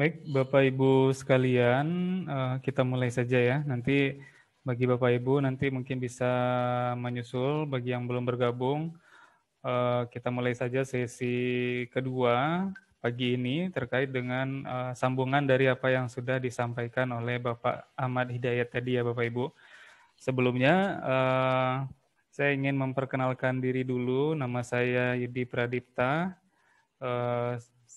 Baik, Bapak Ibu sekalian, eh, kita mulai saja ya. Nanti bagi Bapak Ibu nanti mungkin bisa menyusul bagi yang belum bergabung. Eh, kita mulai saja sesi kedua pagi ini terkait dengan eh, sambungan dari apa yang sudah disampaikan oleh Bapak Ahmad Hidayat tadi ya Bapak Ibu. Sebelumnya saya ingin memperkenalkan diri dulu. Nama saya Yudi Pradipta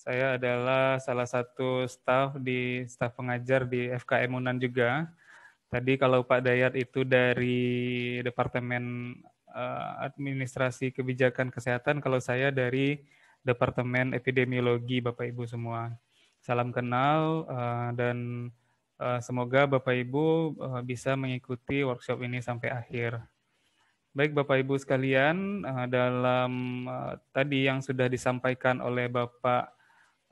saya adalah salah satu staf di staf pengajar di FKM Unan juga. Tadi kalau Pak Dayat itu dari Departemen eh, Administrasi Kebijakan Kesehatan, kalau saya dari Departemen Epidemiologi Bapak Ibu semua. Salam kenal eh, dan eh, semoga Bapak Ibu bisa mengikuti workshop ini sampai akhir. Baik Bapak Ibu sekalian, dalam tadi yang sudah disampaikan oleh Bapak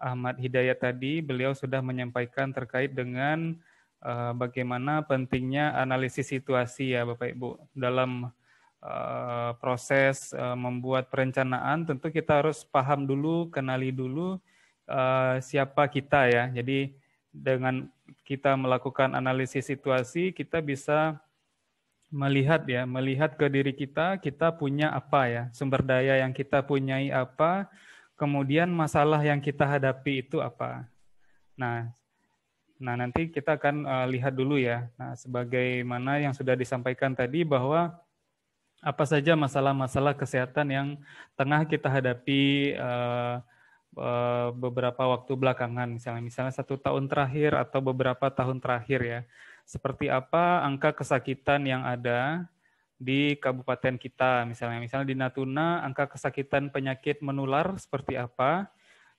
Ahmad Hidayat tadi, beliau sudah menyampaikan terkait dengan uh, bagaimana pentingnya analisis situasi ya Bapak Ibu dalam uh, proses uh, membuat perencanaan tentu kita harus paham dulu, kenali dulu uh, siapa kita ya. Jadi dengan kita melakukan analisis situasi, kita bisa melihat ya, melihat ke diri kita, kita punya apa ya, sumber daya yang kita punyai apa, kemudian masalah yang kita hadapi itu apa. Nah, nah nanti kita akan uh, lihat dulu ya. Nah, sebagaimana yang sudah disampaikan tadi bahwa apa saja masalah-masalah kesehatan yang tengah kita hadapi uh, beberapa waktu belakangan, misalnya misalnya satu tahun terakhir atau beberapa tahun terakhir ya. Seperti apa angka kesakitan yang ada, di kabupaten kita misalnya misalnya di Natuna angka kesakitan penyakit menular seperti apa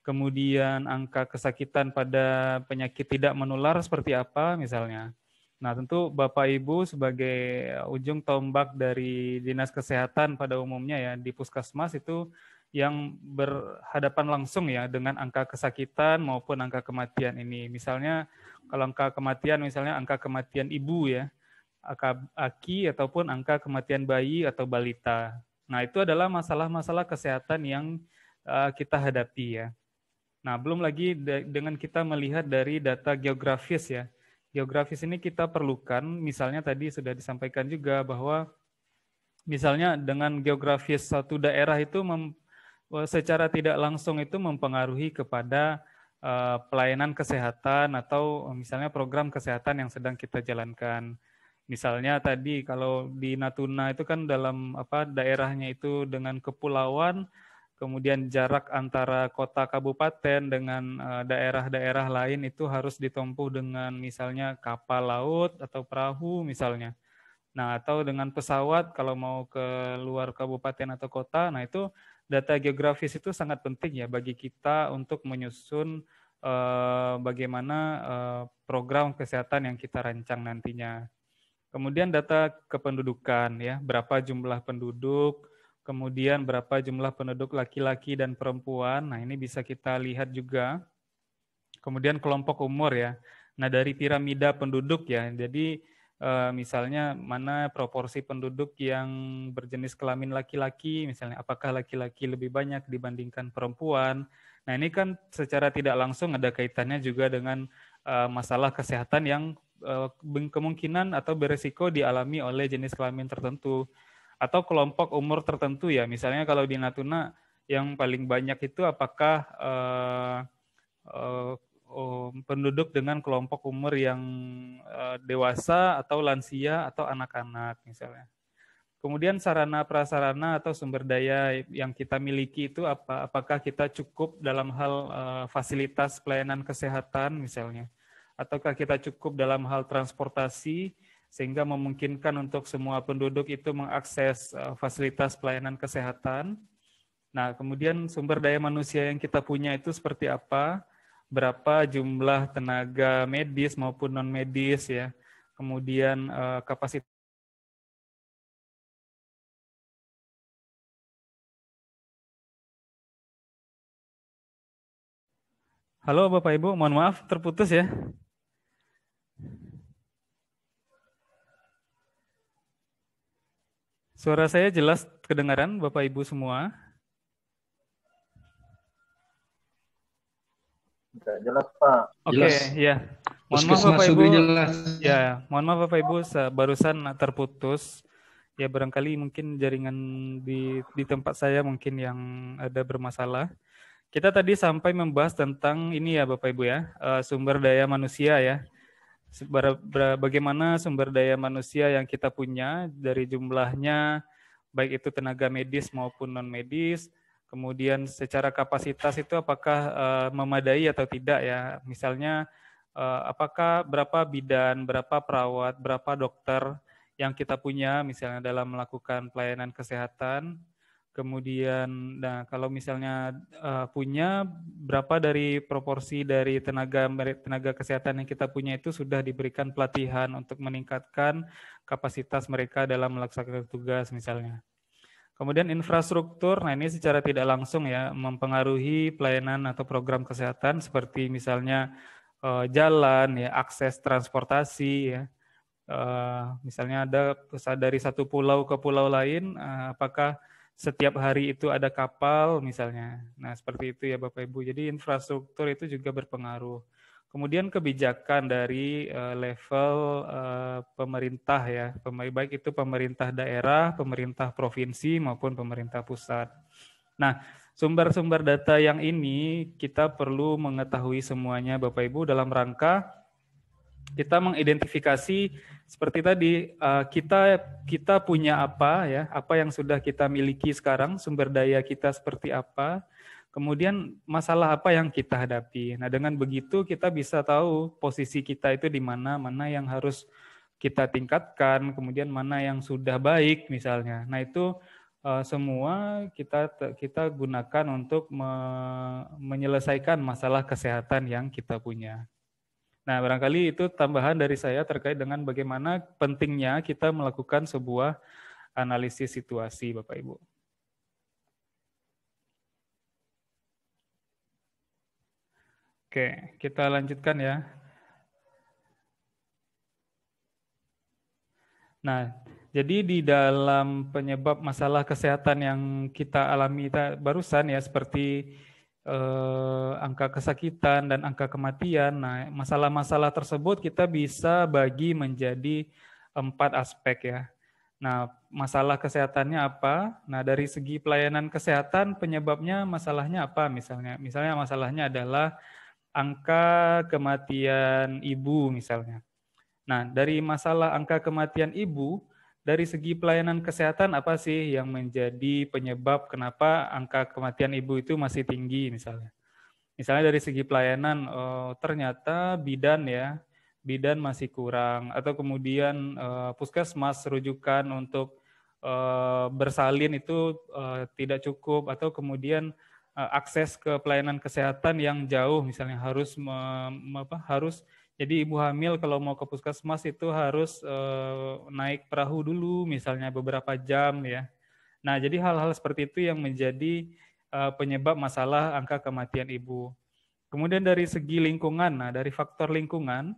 kemudian angka kesakitan pada penyakit tidak menular seperti apa misalnya nah tentu Bapak Ibu sebagai ujung tombak dari dinas kesehatan pada umumnya ya di puskesmas itu yang berhadapan langsung ya dengan angka kesakitan maupun angka kematian ini misalnya kalau angka kematian misalnya angka kematian ibu ya AKI ataupun angka kematian bayi atau balita. Nah, itu adalah masalah-masalah kesehatan yang eh, kita hadapi ya. Nah, belum lagi dengan kita melihat dari data geografis ya. Geografis ini kita perlukan, misalnya tadi sudah disampaikan juga bahwa misalnya dengan geografis satu daerah itu mem eh, secara tidak langsung itu mempengaruhi kepada eh, pelayanan kesehatan atau misalnya program kesehatan yang sedang kita jalankan. Misalnya tadi kalau di Natuna itu kan dalam apa daerahnya itu dengan kepulauan, kemudian jarak antara kota kabupaten dengan eh, daerah-daerah lain itu harus ditempuh dengan misalnya kapal laut atau perahu misalnya. Nah, atau dengan pesawat kalau mau ke luar kabupaten atau kota. Nah, itu data geografis itu sangat penting ya bagi kita untuk menyusun eh, bagaimana eh, program kesehatan yang kita rancang nantinya. Kemudian data kependudukan ya, berapa jumlah penduduk, kemudian berapa jumlah penduduk laki-laki dan perempuan. Nah, ini bisa kita lihat juga. Kemudian kelompok umur ya. Nah, dari piramida penduduk ya. Jadi eh, misalnya mana proporsi penduduk yang berjenis kelamin laki-laki, misalnya apakah laki-laki lebih banyak dibandingkan perempuan. Nah ini kan secara tidak langsung ada kaitannya juga dengan eh, masalah kesehatan yang uh, kemungkinan atau beresiko dialami oleh jenis kelamin tertentu atau kelompok umur tertentu ya. Misalnya kalau di Natuna yang paling banyak itu apakah uh, uh, um, penduduk dengan kelompok umur yang uh, dewasa atau lansia atau anak-anak misalnya. Kemudian sarana prasarana atau sumber daya yang kita miliki itu apa? Apakah kita cukup dalam hal uh, fasilitas pelayanan kesehatan misalnya? ataukah kita cukup dalam hal transportasi sehingga memungkinkan untuk semua penduduk itu mengakses eh, fasilitas pelayanan kesehatan. Nah, kemudian sumber daya manusia yang kita punya itu seperti apa? Berapa jumlah tenaga medis maupun non medis ya? Kemudian eh, kapasitas Halo Bapak Ibu, mohon maaf terputus ya. Suara saya jelas kedengaran Bapak Ibu semua? jelas Pak. Oke, okay, ya. Mohon maaf Bapak Ibu. Jelas. Ya, mohon maaf Bapak Ibu barusan terputus. Ya barangkali mungkin jaringan di di tempat saya mungkin yang ada bermasalah. Kita tadi sampai membahas tentang ini ya Bapak Ibu ya, eh, sumber daya manusia ya bagaimana sumber daya manusia yang kita punya dari jumlahnya baik itu tenaga medis maupun non medis kemudian secara kapasitas itu apakah uh, memadai atau tidak ya misalnya uh, apakah berapa bidan berapa perawat berapa dokter yang kita punya misalnya dalam melakukan pelayanan kesehatan Kemudian, nah kalau misalnya uh, punya berapa dari proporsi dari tenaga tenaga kesehatan yang kita punya itu sudah diberikan pelatihan untuk meningkatkan kapasitas mereka dalam melaksanakan tugas misalnya. Kemudian infrastruktur, nah ini secara tidak langsung ya mempengaruhi pelayanan atau program kesehatan seperti misalnya uh, jalan ya, akses transportasi ya. Uh, misalnya ada dari satu pulau ke pulau lain, uh, apakah setiap hari itu ada kapal misalnya. Nah, seperti itu ya Bapak Ibu. Jadi infrastruktur itu juga berpengaruh. Kemudian kebijakan dari eh, level eh, pemerintah ya, baik itu pemerintah daerah, pemerintah provinsi maupun pemerintah pusat. Nah, sumber-sumber data yang ini kita perlu mengetahui semuanya Bapak Ibu dalam rangka kita mengidentifikasi seperti tadi eh, kita kita punya apa ya apa yang sudah kita miliki sekarang sumber daya kita seperti apa kemudian masalah apa yang kita hadapi nah dengan begitu kita bisa tahu posisi kita itu di mana mana yang harus kita tingkatkan kemudian mana yang sudah baik misalnya nah itu eh, semua kita kita gunakan untuk menyelesaikan masalah kesehatan yang kita punya Nah, barangkali itu tambahan dari saya terkait dengan bagaimana pentingnya kita melakukan sebuah analisis situasi, Bapak Ibu. Oke, kita lanjutkan ya. Nah, jadi di dalam penyebab masalah kesehatan yang kita alami barusan ya seperti eh, angka kesakitan dan angka kematian. Nah, masalah-masalah tersebut kita bisa bagi menjadi empat aspek ya. Nah, masalah kesehatannya apa? Nah, dari segi pelayanan kesehatan penyebabnya masalahnya apa misalnya? Misalnya masalahnya adalah angka kematian ibu misalnya. Nah, dari masalah angka kematian ibu, dari segi pelayanan kesehatan apa sih yang menjadi penyebab kenapa angka kematian ibu itu masih tinggi misalnya? Misalnya dari segi pelayanan oh, ternyata bidan ya, bidan masih kurang atau kemudian eh, puskesmas rujukan untuk eh, bersalin itu eh, tidak cukup atau kemudian eh, akses ke pelayanan kesehatan yang jauh misalnya harus me, apa harus jadi ibu hamil kalau mau ke puskesmas itu harus uh, naik perahu dulu misalnya beberapa jam ya. Nah, jadi hal-hal seperti itu yang menjadi uh, penyebab masalah angka kematian ibu. Kemudian dari segi lingkungan, nah dari faktor lingkungan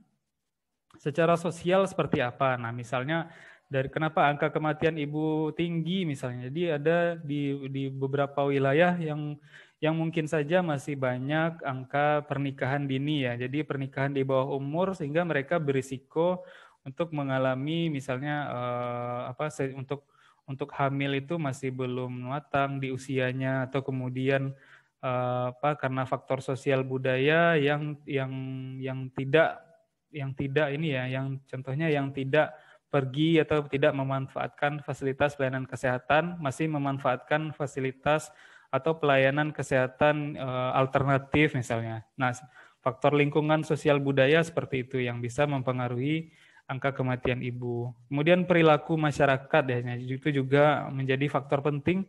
secara sosial seperti apa? Nah, misalnya dari kenapa angka kematian ibu tinggi misalnya. Jadi ada di di beberapa wilayah yang yang mungkin saja masih banyak angka pernikahan dini ya. Jadi pernikahan di bawah umur sehingga mereka berisiko untuk mengalami misalnya eh, apa untuk untuk hamil itu masih belum matang di usianya atau kemudian eh, apa karena faktor sosial budaya yang yang yang tidak yang tidak ini ya yang contohnya yang tidak pergi atau tidak memanfaatkan fasilitas pelayanan kesehatan masih memanfaatkan fasilitas atau pelayanan kesehatan eh, alternatif misalnya. Nah, faktor lingkungan sosial budaya seperti itu yang bisa mempengaruhi angka kematian ibu. Kemudian perilaku masyarakat ya nah, itu juga menjadi faktor penting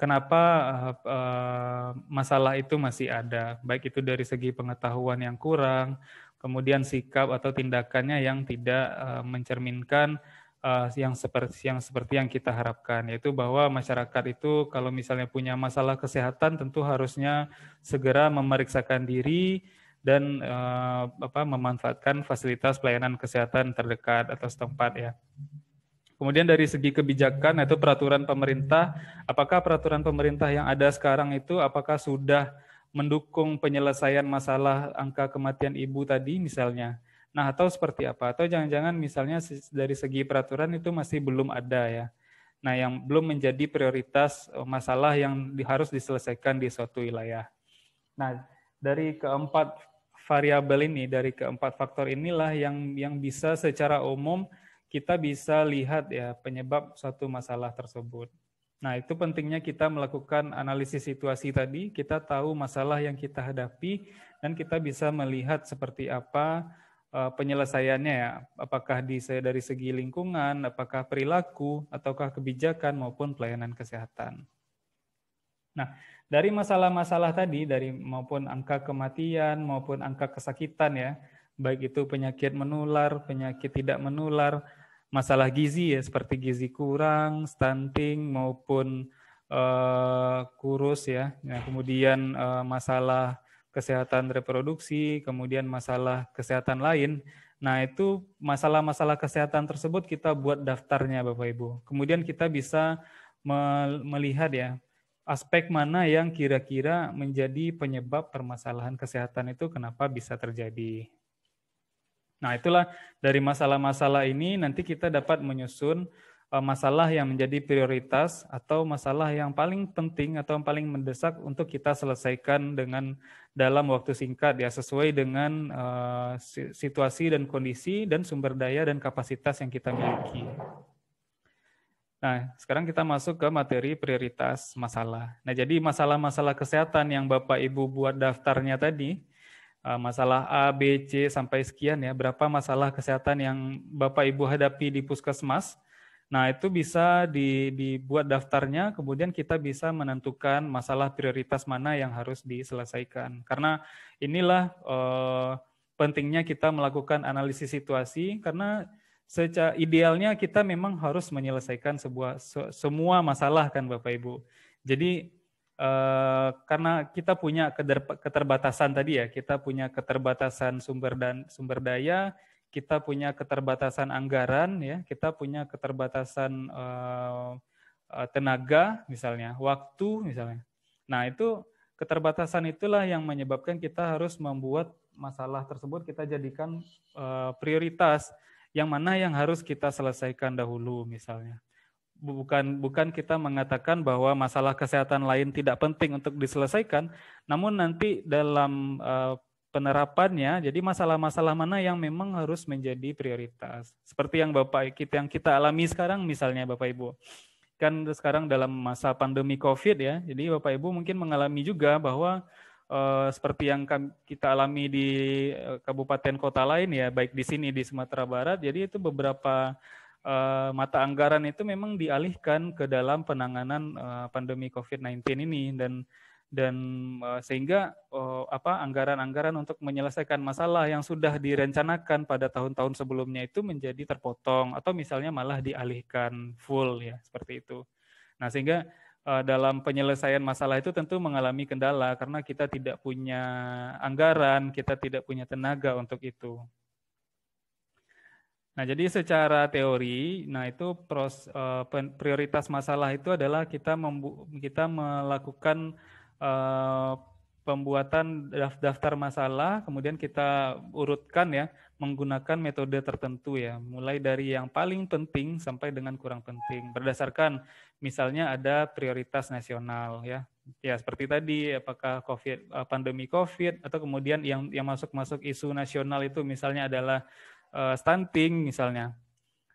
kenapa eh, eh, masalah itu masih ada, baik itu dari segi pengetahuan yang kurang, kemudian sikap atau tindakannya yang tidak mencerminkan uh, yang seperti yang seperti yang kita harapkan yaitu bahwa masyarakat itu kalau misalnya punya masalah kesehatan tentu harusnya segera memeriksakan diri dan uh, apa memanfaatkan fasilitas pelayanan kesehatan terdekat atau setempat ya. Kemudian dari segi kebijakan yaitu peraturan pemerintah, apakah peraturan pemerintah yang ada sekarang itu apakah sudah mendukung penyelesaian masalah angka kematian ibu tadi misalnya? Nah, atau seperti apa? Atau jangan-jangan misalnya dari segi peraturan itu masih belum ada ya. Nah, yang belum menjadi prioritas e, masalah yang harus diselesaikan di suatu wilayah. Nah, dari keempat variabel ini, dari keempat faktor inilah yang yang bisa secara umum kita bisa lihat ya penyebab suatu masalah tersebut. Nah, itu pentingnya kita melakukan analisis situasi tadi, kita tahu masalah yang kita hadapi dan kita bisa melihat seperti apa Eh, penyelesaiannya ya, apakah di dari segi lingkungan, apakah perilaku, ataukah kebijakan maupun pelayanan kesehatan. Nah, dari masalah-masalah tadi dari maupun angka kematian maupun angka kesakitan ya, baik itu penyakit menular, penyakit tidak menular, masalah gizi ya seperti gizi kurang, stunting maupun uh, kurus ya. Nah, kemudian uh, masalah kesehatan reproduksi, kemudian masalah kesehatan lain. Nah, itu masalah-masalah kesehatan tersebut kita buat daftarnya Bapak Ibu. Kemudian kita bisa melihat ya aspek mana yang kira-kira menjadi penyebab permasalahan kesehatan itu kenapa bisa terjadi. Nah, itulah dari masalah-masalah ini nanti kita dapat menyusun Eh, masalah yang menjadi prioritas atau masalah yang paling penting atau yang paling mendesak untuk kita selesaikan dengan dalam waktu singkat ya sesuai dengan eh, situasi dan kondisi dan sumber daya dan kapasitas yang kita miliki. Nah, sekarang kita masuk ke materi prioritas masalah. Nah, jadi masalah-masalah kesehatan yang Bapak Ibu buat daftarnya tadi, eh, masalah A, B, C sampai sekian ya, berapa masalah kesehatan yang Bapak Ibu hadapi di puskesmas, Nah, itu bisa dibuat daftarnya, kemudian kita bisa menentukan masalah prioritas mana yang harus diselesaikan. Karena inilah eh, pentingnya kita melakukan analisis situasi, karena secara idealnya kita memang harus menyelesaikan sebuah semua masalah kan Bapak Ibu. Jadi eh, karena kita punya keterbatasan tadi ya, kita punya keterbatasan sumber dan sumber daya, kita punya keterbatasan anggaran ya kita punya keterbatasan uh, tenaga misalnya waktu misalnya nah itu keterbatasan itulah yang menyebabkan kita harus membuat masalah tersebut kita jadikan uh, prioritas yang mana yang harus kita selesaikan dahulu misalnya bukan bukan kita mengatakan bahwa masalah kesehatan lain tidak penting untuk diselesaikan, namun nanti dalam uh, penerapannya. Jadi masalah-masalah mana yang memang harus menjadi prioritas. Seperti yang Bapak kita yang kita alami sekarang misalnya Bapak Ibu. Kan sekarang dalam masa pandemi Covid ya. Jadi Bapak Ibu mungkin mengalami juga bahwa eh, seperti yang kita alami di eh, kabupaten kota lain ya, baik di sini di Sumatera Barat. Jadi itu beberapa eh, mata anggaran itu memang dialihkan ke dalam penanganan eh, pandemi Covid-19 ini dan dan uh, sehingga uh, apa anggaran-anggaran untuk menyelesaikan masalah yang sudah direncanakan pada tahun-tahun sebelumnya itu menjadi terpotong atau misalnya malah dialihkan full ya seperti itu. Nah, sehingga uh, dalam penyelesaian masalah itu tentu mengalami kendala karena kita tidak punya anggaran, kita tidak punya tenaga untuk itu. Nah, jadi secara teori, nah itu pros, uh, prioritas masalah itu adalah kita kita melakukan Eh, pembuatan daftar masalah, kemudian kita urutkan ya menggunakan metode tertentu ya, mulai dari yang paling penting sampai dengan kurang penting berdasarkan misalnya ada prioritas nasional ya. Ya, seperti tadi apakah Covid eh, pandemi Covid atau kemudian yang yang masuk-masuk isu nasional itu misalnya adalah eh, stunting misalnya.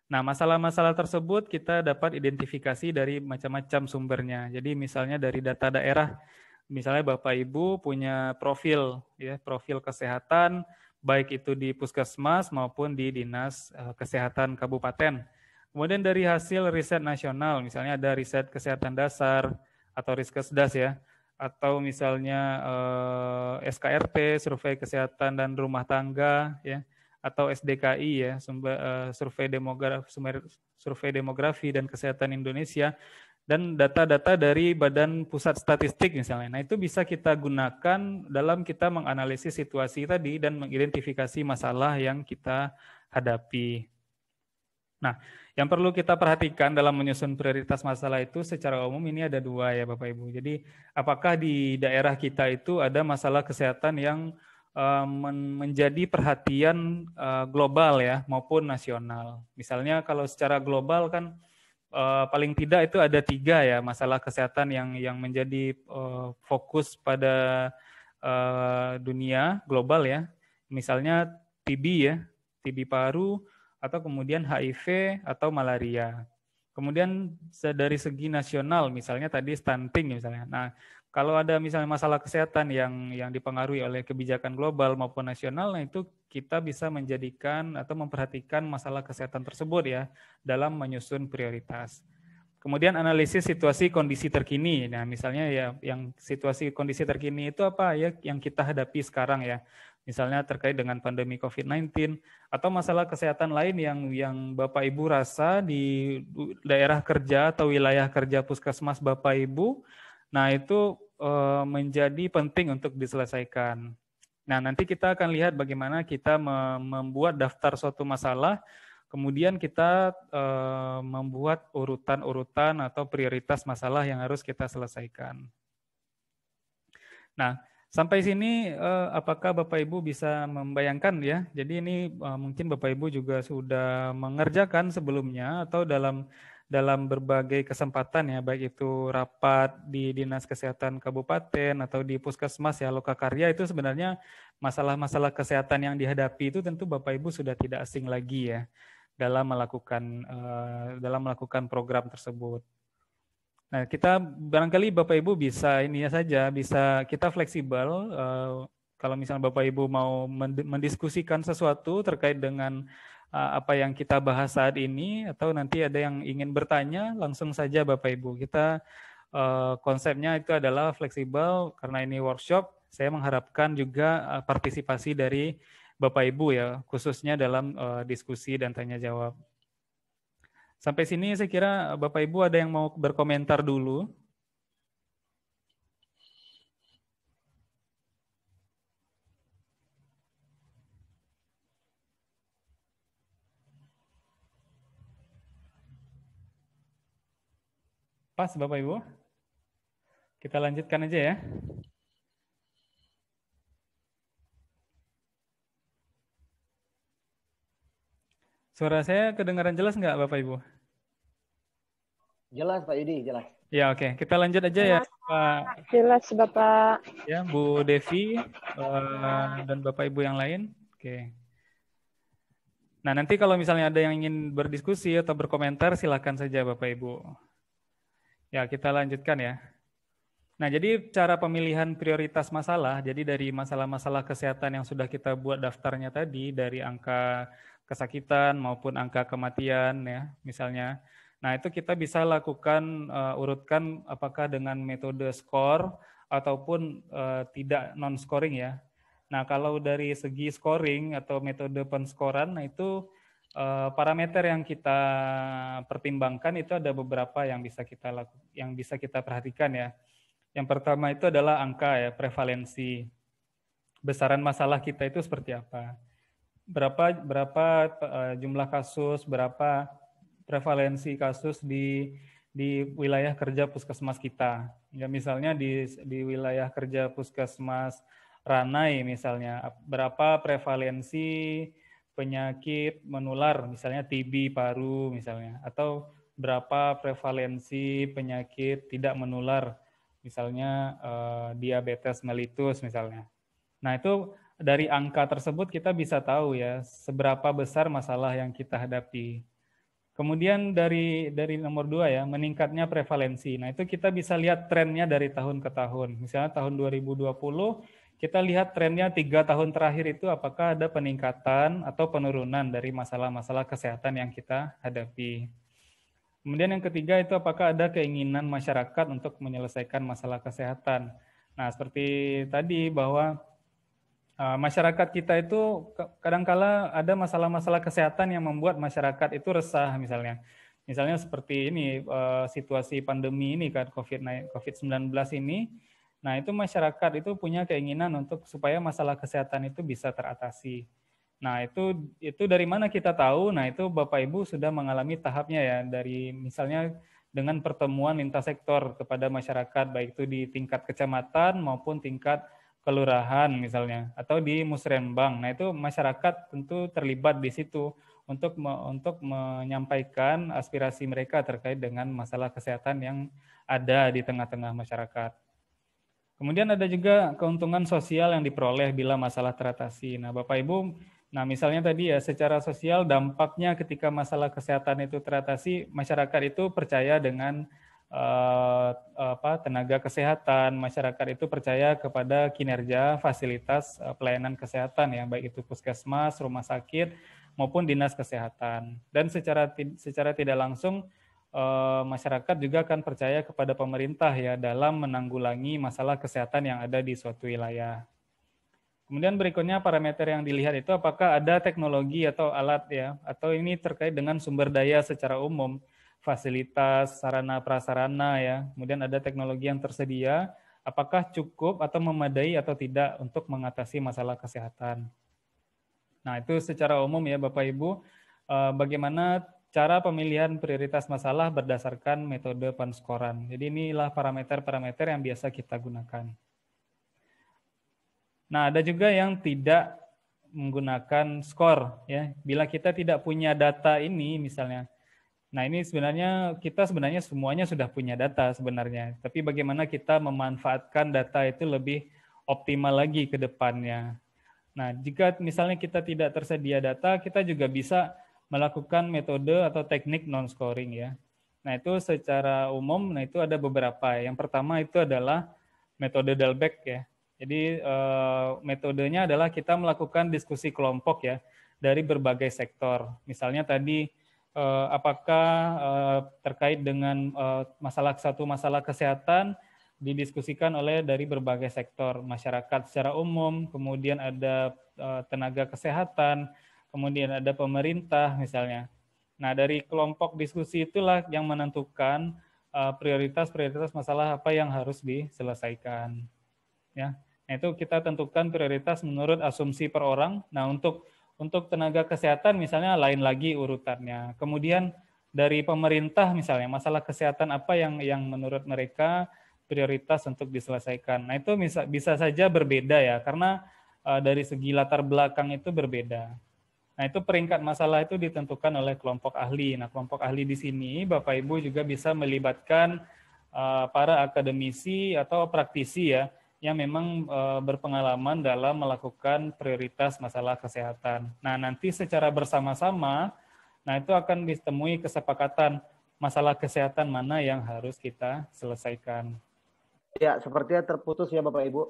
Nah, masalah-masalah tersebut kita dapat identifikasi dari macam-macam sumbernya. Jadi misalnya dari data daerah misalnya Bapak Ibu punya profil ya, profil kesehatan baik itu di Puskesmas maupun di Dinas eh, Kesehatan Kabupaten. Kemudian dari hasil riset nasional, misalnya ada riset kesehatan dasar atau Riskesdas ya, atau misalnya eh, SKRP, survei kesehatan dan rumah tangga ya, atau SDKI ya, eh, survei demografi, survei demografi dan kesehatan Indonesia dan data-data dari Badan Pusat Statistik misalnya. Nah, itu bisa kita gunakan dalam kita menganalisis situasi tadi dan mengidentifikasi masalah yang kita hadapi. Nah, yang perlu kita perhatikan dalam menyusun prioritas masalah itu secara umum ini ada dua ya Bapak Ibu. Jadi, apakah di daerah kita itu ada masalah kesehatan yang eh, menjadi perhatian eh, global ya maupun nasional. Misalnya kalau secara global kan uh, paling tidak itu ada tiga ya masalah kesehatan yang yang menjadi uh, fokus pada uh, dunia global ya. Misalnya TB ya, TB paru atau kemudian HIV atau malaria. Kemudian dari segi nasional misalnya tadi stunting misalnya. Nah, kalau ada misalnya masalah kesehatan yang yang dipengaruhi oleh kebijakan global maupun nasional, nah itu kita bisa menjadikan atau memperhatikan masalah kesehatan tersebut ya dalam menyusun prioritas. Kemudian analisis situasi kondisi terkini. Nah, misalnya ya yang situasi kondisi terkini itu apa ya yang kita hadapi sekarang ya. Misalnya terkait dengan pandemi COVID-19 atau masalah kesehatan lain yang yang Bapak Ibu rasa di daerah kerja atau wilayah kerja puskesmas Bapak Ibu Nah, itu eh, menjadi penting untuk diselesaikan. Nah, nanti kita akan lihat bagaimana kita membuat daftar suatu masalah, kemudian kita eh, membuat urutan-urutan atau prioritas masalah yang harus kita selesaikan. Nah, sampai sini eh, apakah Bapak Ibu bisa membayangkan ya? Jadi ini mungkin Bapak Ibu juga sudah mengerjakan sebelumnya atau dalam dalam berbagai kesempatan ya baik itu rapat di dinas kesehatan kabupaten atau di puskesmas ya loka karya itu sebenarnya masalah-masalah kesehatan yang dihadapi itu tentu Bapak Ibu sudah tidak asing lagi ya dalam melakukan eh, dalam melakukan program tersebut. Nah, kita barangkali Bapak Ibu bisa ini ya saja bisa kita fleksibel eh, kalau misalnya Bapak Ibu mau mendiskusikan sesuatu terkait dengan Eh, apa yang kita bahas saat ini atau nanti ada yang ingin bertanya langsung saja Bapak Ibu. Kita eh, konsepnya itu adalah fleksibel karena ini workshop. Saya mengharapkan juga eh, partisipasi dari Bapak Ibu ya khususnya dalam diskusi dan tanya jawab. Sampai sini saya kira Bapak Ibu ada yang mau berkomentar dulu Pas Bapak Ibu? Kita lanjutkan aja ya. Suara saya kedengaran jelas nggak Bapak Ibu? Jelas Pak Yudi, jelas. Ya oke, okay. kita lanjut aja ya, jelas, ya Pak. Jelas Bapak. Ya Bu Devi uh, dan Bapak Ibu yang lain. Oke. Okay. Nah nanti kalau misalnya ada yang ingin berdiskusi atau berkomentar silakan saja Bapak Ibu. Ya, kita lanjutkan ya. Nah, jadi cara pemilihan prioritas masalah, jadi dari masalah-masalah kesehatan yang sudah kita buat daftarnya tadi, dari angka kesakitan maupun angka kematian ya, misalnya. Nah, itu kita bisa lakukan uh, urutkan apakah dengan metode skor ataupun uh, tidak non-scoring ya. Nah, kalau dari segi scoring atau metode penskoran, nah itu Eh, parameter yang kita pertimbangkan itu ada beberapa yang bisa kita laku, yang bisa kita perhatikan ya. Yang pertama itu adalah angka ya, prevalensi. Besaran masalah kita itu seperti apa? Berapa berapa eh, jumlah kasus, berapa prevalensi kasus di di wilayah kerja puskesmas kita. Ya misalnya di di wilayah kerja puskesmas Ranai misalnya, berapa prevalensi penyakit menular, misalnya TB paru misalnya, atau berapa prevalensi penyakit tidak menular, misalnya eh, diabetes melitus, misalnya. Nah itu dari angka tersebut kita bisa tahu ya seberapa besar masalah yang kita hadapi. Kemudian dari dari nomor dua ya meningkatnya prevalensi. Nah itu kita bisa lihat trennya dari tahun ke tahun. Misalnya tahun 2020 kita lihat trennya tiga tahun terakhir itu apakah ada peningkatan atau penurunan dari masalah-masalah kesehatan yang kita hadapi. Kemudian yang ketiga itu apakah ada keinginan masyarakat untuk menyelesaikan masalah kesehatan. Nah seperti tadi bahwa eh, masyarakat kita itu kadangkala ada masalah-masalah kesehatan yang membuat masyarakat itu resah misalnya. Misalnya seperti ini eh, situasi pandemi ini kan COVID-19 ini Nah, itu masyarakat itu punya keinginan untuk supaya masalah kesehatan itu bisa teratasi. Nah, itu itu dari mana kita tahu? Nah, itu Bapak Ibu sudah mengalami tahapnya ya dari misalnya dengan pertemuan lintas sektor kepada masyarakat baik itu di tingkat kecamatan maupun tingkat kelurahan misalnya atau di musrenbang Nah, itu masyarakat tentu terlibat di situ untuk me, untuk menyampaikan aspirasi mereka terkait dengan masalah kesehatan yang ada di tengah-tengah masyarakat. Kemudian ada juga keuntungan sosial yang diperoleh bila masalah teratasi. Nah, Bapak Ibu, nah misalnya tadi ya secara sosial dampaknya ketika masalah kesehatan itu teratasi, masyarakat itu percaya dengan eh, apa tenaga kesehatan, masyarakat itu percaya kepada kinerja fasilitas eh, pelayanan kesehatan ya, baik itu puskesmas, rumah sakit maupun dinas kesehatan. Dan secara secara tidak langsung Eh, masyarakat juga akan percaya kepada pemerintah ya dalam menanggulangi masalah kesehatan yang ada di suatu wilayah. Kemudian berikutnya parameter yang dilihat itu apakah ada teknologi atau alat ya atau ini terkait dengan sumber daya secara umum, fasilitas, sarana prasarana ya. Kemudian ada teknologi yang tersedia, apakah cukup atau memadai atau tidak untuk mengatasi masalah kesehatan. Nah, itu secara umum ya Bapak Ibu eh, bagaimana cara pemilihan prioritas masalah berdasarkan metode panskoran. Jadi inilah parameter-parameter yang biasa kita gunakan. Nah, ada juga yang tidak menggunakan skor ya. Bila kita tidak punya data ini misalnya. Nah, ini sebenarnya kita sebenarnya semuanya sudah punya data sebenarnya, tapi bagaimana kita memanfaatkan data itu lebih optimal lagi ke depannya. Nah, jika misalnya kita tidak tersedia data, kita juga bisa melakukan metode atau teknik non-scoring ya. Nah itu secara umum, nah itu ada beberapa. Yang pertama itu adalah metode Dalbeck ya. Jadi eh, metodenya adalah kita melakukan diskusi kelompok ya dari berbagai sektor. Misalnya tadi eh, apakah eh, terkait dengan masalah satu masalah kesehatan didiskusikan oleh dari berbagai sektor masyarakat secara umum, kemudian ada tenaga kesehatan, kemudian ada pemerintah misalnya. Nah, dari kelompok diskusi itulah yang menentukan eh, prioritas-prioritas masalah apa yang harus diselesaikan. Ya. Nah, itu kita tentukan prioritas menurut asumsi per orang. Nah, untuk untuk tenaga kesehatan misalnya lain lagi urutannya. Kemudian dari pemerintah misalnya masalah kesehatan apa yang yang menurut mereka prioritas untuk diselesaikan. Nah, itu bisa bisa saja berbeda ya karena eh, dari segi latar belakang itu berbeda. Nah, itu peringkat masalah itu ditentukan oleh kelompok ahli. Nah, kelompok ahli di sini Bapak Ibu juga bisa melibatkan eh, para akademisi atau praktisi ya yang memang eh, berpengalaman dalam melakukan prioritas masalah kesehatan. Nah, nanti secara bersama-sama nah itu akan ditemui kesepakatan masalah kesehatan mana yang harus kita selesaikan. Ya, sepertinya terputus ya Bapak Ibu.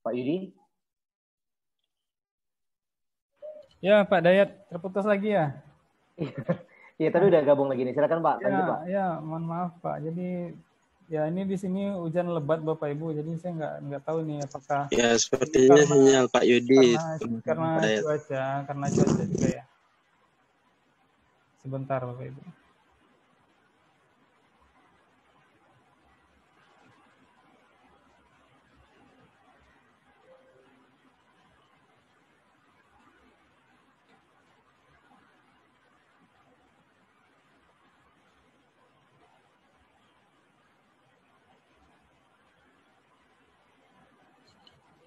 Pak Yudi. Ya Pak Dayat, terputus lagi ya? Iya, tadi udah gabung lagi nih. Silakan Pak, lanjut ya, Pak. Ya, mohon maaf Pak. Jadi ya ini di sini hujan lebat Bapak Ibu, jadi saya nggak nggak tahu nih apakah. Ya sepertinya hanya Pak Yudi. Karena, karena cuaca, karena cuaca juga ya. Sebentar Bapak Ibu.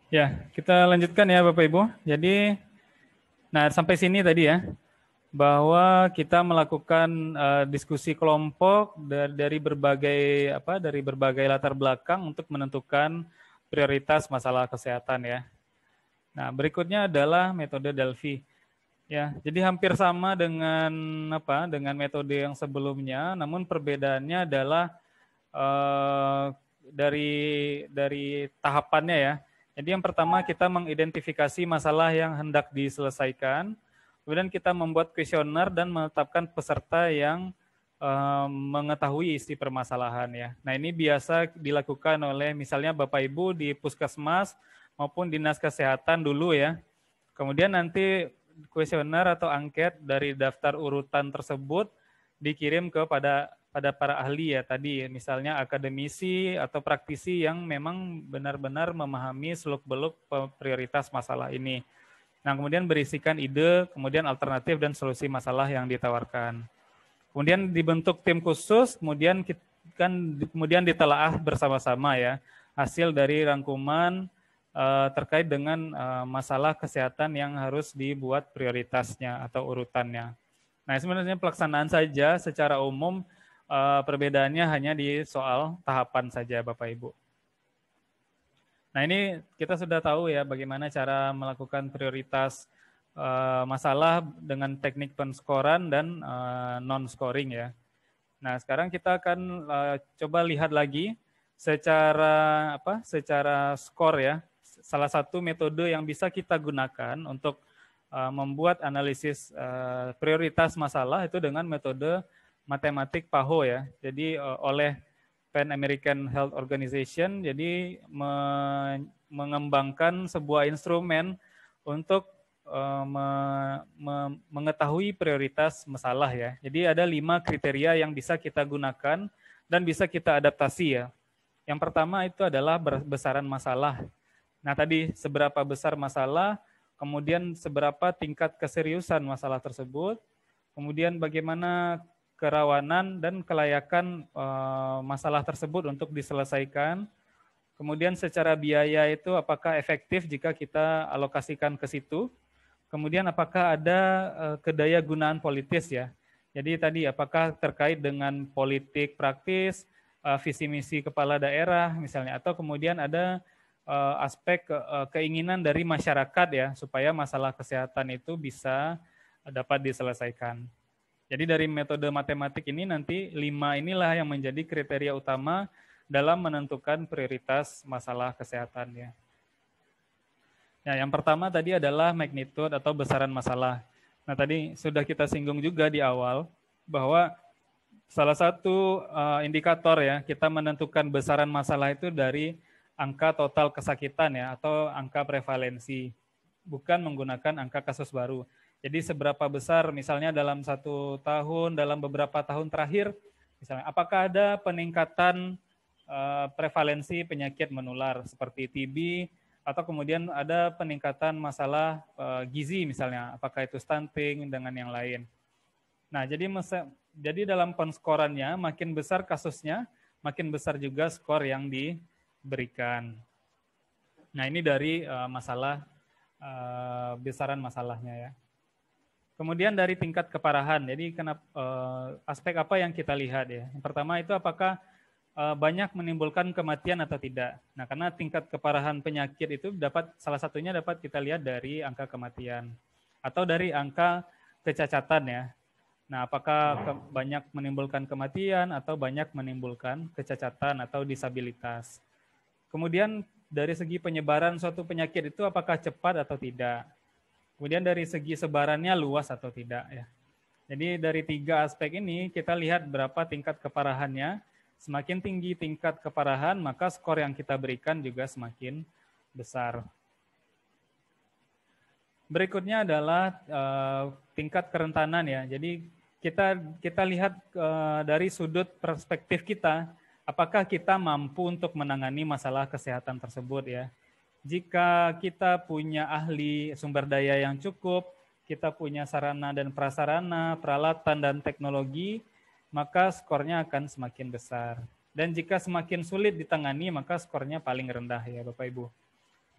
Ya, kita lanjutkan ya Bapak Ibu. Jadi, nah sampai sini tadi ya, bahwa kita melakukan uh, diskusi kelompok dari, dari berbagai apa, dari berbagai latar belakang untuk menentukan prioritas masalah kesehatan ya. Nah, berikutnya adalah metode Delphi. Ya, jadi hampir sama dengan apa, dengan metode yang sebelumnya, namun perbedaannya adalah uh, dari dari tahapannya ya jadi yang pertama kita mengidentifikasi masalah yang hendak diselesaikan, kemudian kita membuat kuesioner dan menetapkan peserta yang uh, mengetahui isi permasalahan ya. Nah ini biasa dilakukan oleh misalnya Bapak Ibu di puskesmas maupun dinas kesehatan dulu ya. Kemudian nanti kuesioner atau angket dari daftar urutan tersebut dikirim kepada pada para ahli ya tadi misalnya akademisi atau praktisi yang memang benar-benar memahami seluk-beluk prioritas masalah ini. Nah, kemudian berisikan ide, kemudian alternatif dan solusi masalah yang ditawarkan. Kemudian dibentuk tim khusus, kemudian kan kemudian ditelaah bersama-sama ya hasil dari rangkuman uh, terkait dengan uh, masalah kesehatan yang harus dibuat prioritasnya atau urutannya. Nah, sebenarnya pelaksanaan saja secara umum Eh, perbedaannya hanya di soal tahapan saja Bapak Ibu. Nah ini kita sudah tahu ya bagaimana cara melakukan prioritas eh, masalah dengan teknik penskoran dan eh, non-scoring ya. Nah sekarang kita akan coba lihat lagi secara apa? Secara skor ya. Salah satu metode yang bisa kita gunakan untuk membuat analisis prioritas masalah itu dengan metode matematik PAHO ya. Jadi eh, oleh Pan American Health Organization jadi mengembangkan sebuah instrumen untuk eh, mengetahui prioritas masalah ya. Jadi ada lima kriteria yang bisa kita gunakan dan bisa kita adaptasi ya. Yang pertama itu adalah besaran masalah. Nah tadi seberapa besar masalah, kemudian seberapa tingkat keseriusan masalah tersebut, kemudian bagaimana kerawanan dan kelayakan eh, masalah tersebut untuk diselesaikan. Kemudian secara biaya itu apakah efektif jika kita alokasikan ke situ? Kemudian apakah ada eh, kedaya gunaan politis ya? Jadi tadi apakah terkait dengan politik praktis, eh, visi misi kepala daerah misalnya atau kemudian ada aspek keinginan dari masyarakat ya supaya masalah kesehatan itu bisa dapat diselesaikan. Jadi dari metode matematik ini nanti lima inilah yang menjadi kriteria utama dalam menentukan prioritas masalah kesehatan ya. Nah, yang pertama tadi adalah magnitude atau besaran masalah. Nah, tadi sudah kita singgung juga di awal bahwa salah satu uh, indikator ya kita menentukan besaran masalah itu dari angka total kesakitan ya atau angka prevalensi bukan menggunakan angka kasus baru. Jadi seberapa besar misalnya dalam satu tahun, dalam beberapa tahun terakhir, misalnya apakah ada peningkatan uh, prevalensi penyakit menular seperti TB atau kemudian ada peningkatan masalah uh, gizi misalnya, apakah itu stunting dengan yang lain. Nah, jadi jadi dalam penskorannya makin besar kasusnya, makin besar juga skor yang diberikan. Nah, ini dari uh, masalah uh, besaran masalahnya ya. Kemudian dari tingkat keparahan. Jadi kenapa uh, eh, aspek apa yang kita lihat ya? Yang pertama itu apakah uh, banyak menimbulkan kematian atau tidak. Nah, karena tingkat keparahan penyakit itu dapat salah satunya dapat kita lihat dari angka kematian atau dari angka kecacatan ya. Nah, apakah ke banyak menimbulkan kematian atau banyak menimbulkan kecacatan atau disabilitas? Kemudian dari segi penyebaran suatu penyakit itu apakah cepat atau tidak? Kemudian dari segi sebarannya luas atau tidak ya. Jadi dari tiga aspek ini kita lihat berapa tingkat keparahannya. Semakin tinggi tingkat keparahan, maka skor yang kita berikan juga semakin besar. Berikutnya adalah eh, tingkat kerentanan ya. Jadi kita kita lihat eh, dari sudut perspektif kita, apakah kita mampu untuk menangani masalah kesehatan tersebut ya jika kita punya ahli sumber daya yang cukup, kita punya sarana dan prasarana, peralatan dan teknologi, maka skornya akan semakin besar. Dan jika semakin sulit ditangani, maka skornya paling rendah ya Bapak Ibu.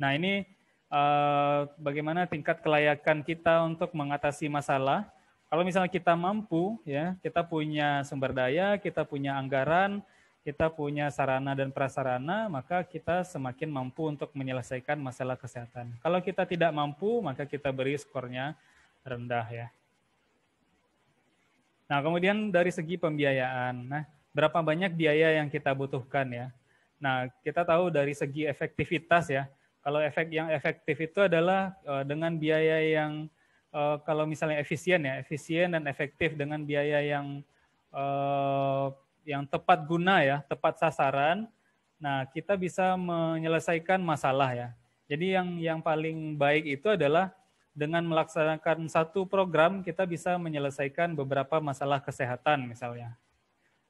Nah ini eh, bagaimana tingkat kelayakan kita untuk mengatasi masalah. Kalau misalnya kita mampu, ya kita punya sumber daya, kita punya anggaran, kita punya sarana dan prasarana, maka kita semakin mampu untuk menyelesaikan masalah kesehatan. Kalau kita tidak mampu, maka kita beri skornya rendah ya. Nah, kemudian dari segi pembiayaan. Nah, berapa banyak biaya yang kita butuhkan ya? Nah, kita tahu dari segi efektivitas ya. Kalau efek yang efektif itu adalah eh, dengan biaya yang eh, kalau misalnya efisien ya, efisien dan efektif dengan biaya yang eh, yang tepat guna ya, tepat sasaran. Nah, kita bisa menyelesaikan masalah ya. Jadi yang yang paling baik itu adalah dengan melaksanakan satu program kita bisa menyelesaikan beberapa masalah kesehatan misalnya.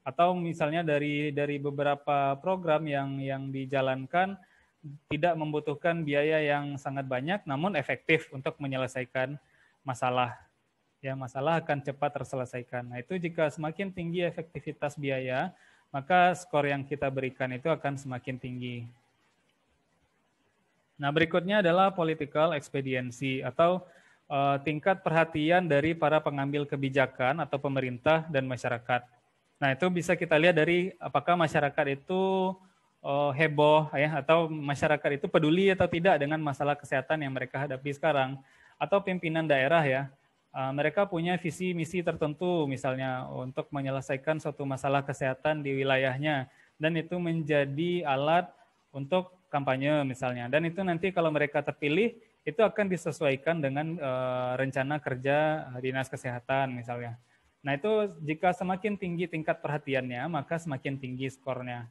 Atau misalnya dari dari beberapa program yang yang dijalankan tidak membutuhkan biaya yang sangat banyak namun efektif untuk menyelesaikan masalah ya masalah akan cepat terselesaikan. Nah, itu jika semakin tinggi efektivitas biaya, maka skor yang kita berikan itu akan semakin tinggi. Nah, berikutnya adalah political expediency atau uh, tingkat perhatian dari para pengambil kebijakan atau pemerintah dan masyarakat. Nah, itu bisa kita lihat dari apakah masyarakat itu uh, heboh ya atau masyarakat itu peduli atau tidak dengan masalah kesehatan yang mereka hadapi sekarang atau pimpinan daerah ya Eh, mereka punya visi misi tertentu misalnya untuk menyelesaikan suatu masalah kesehatan di wilayahnya dan itu menjadi alat untuk kampanye misalnya dan itu nanti kalau mereka terpilih itu akan disesuaikan dengan eh, rencana kerja dinas kesehatan misalnya. Nah itu jika semakin tinggi tingkat perhatiannya maka semakin tinggi skornya.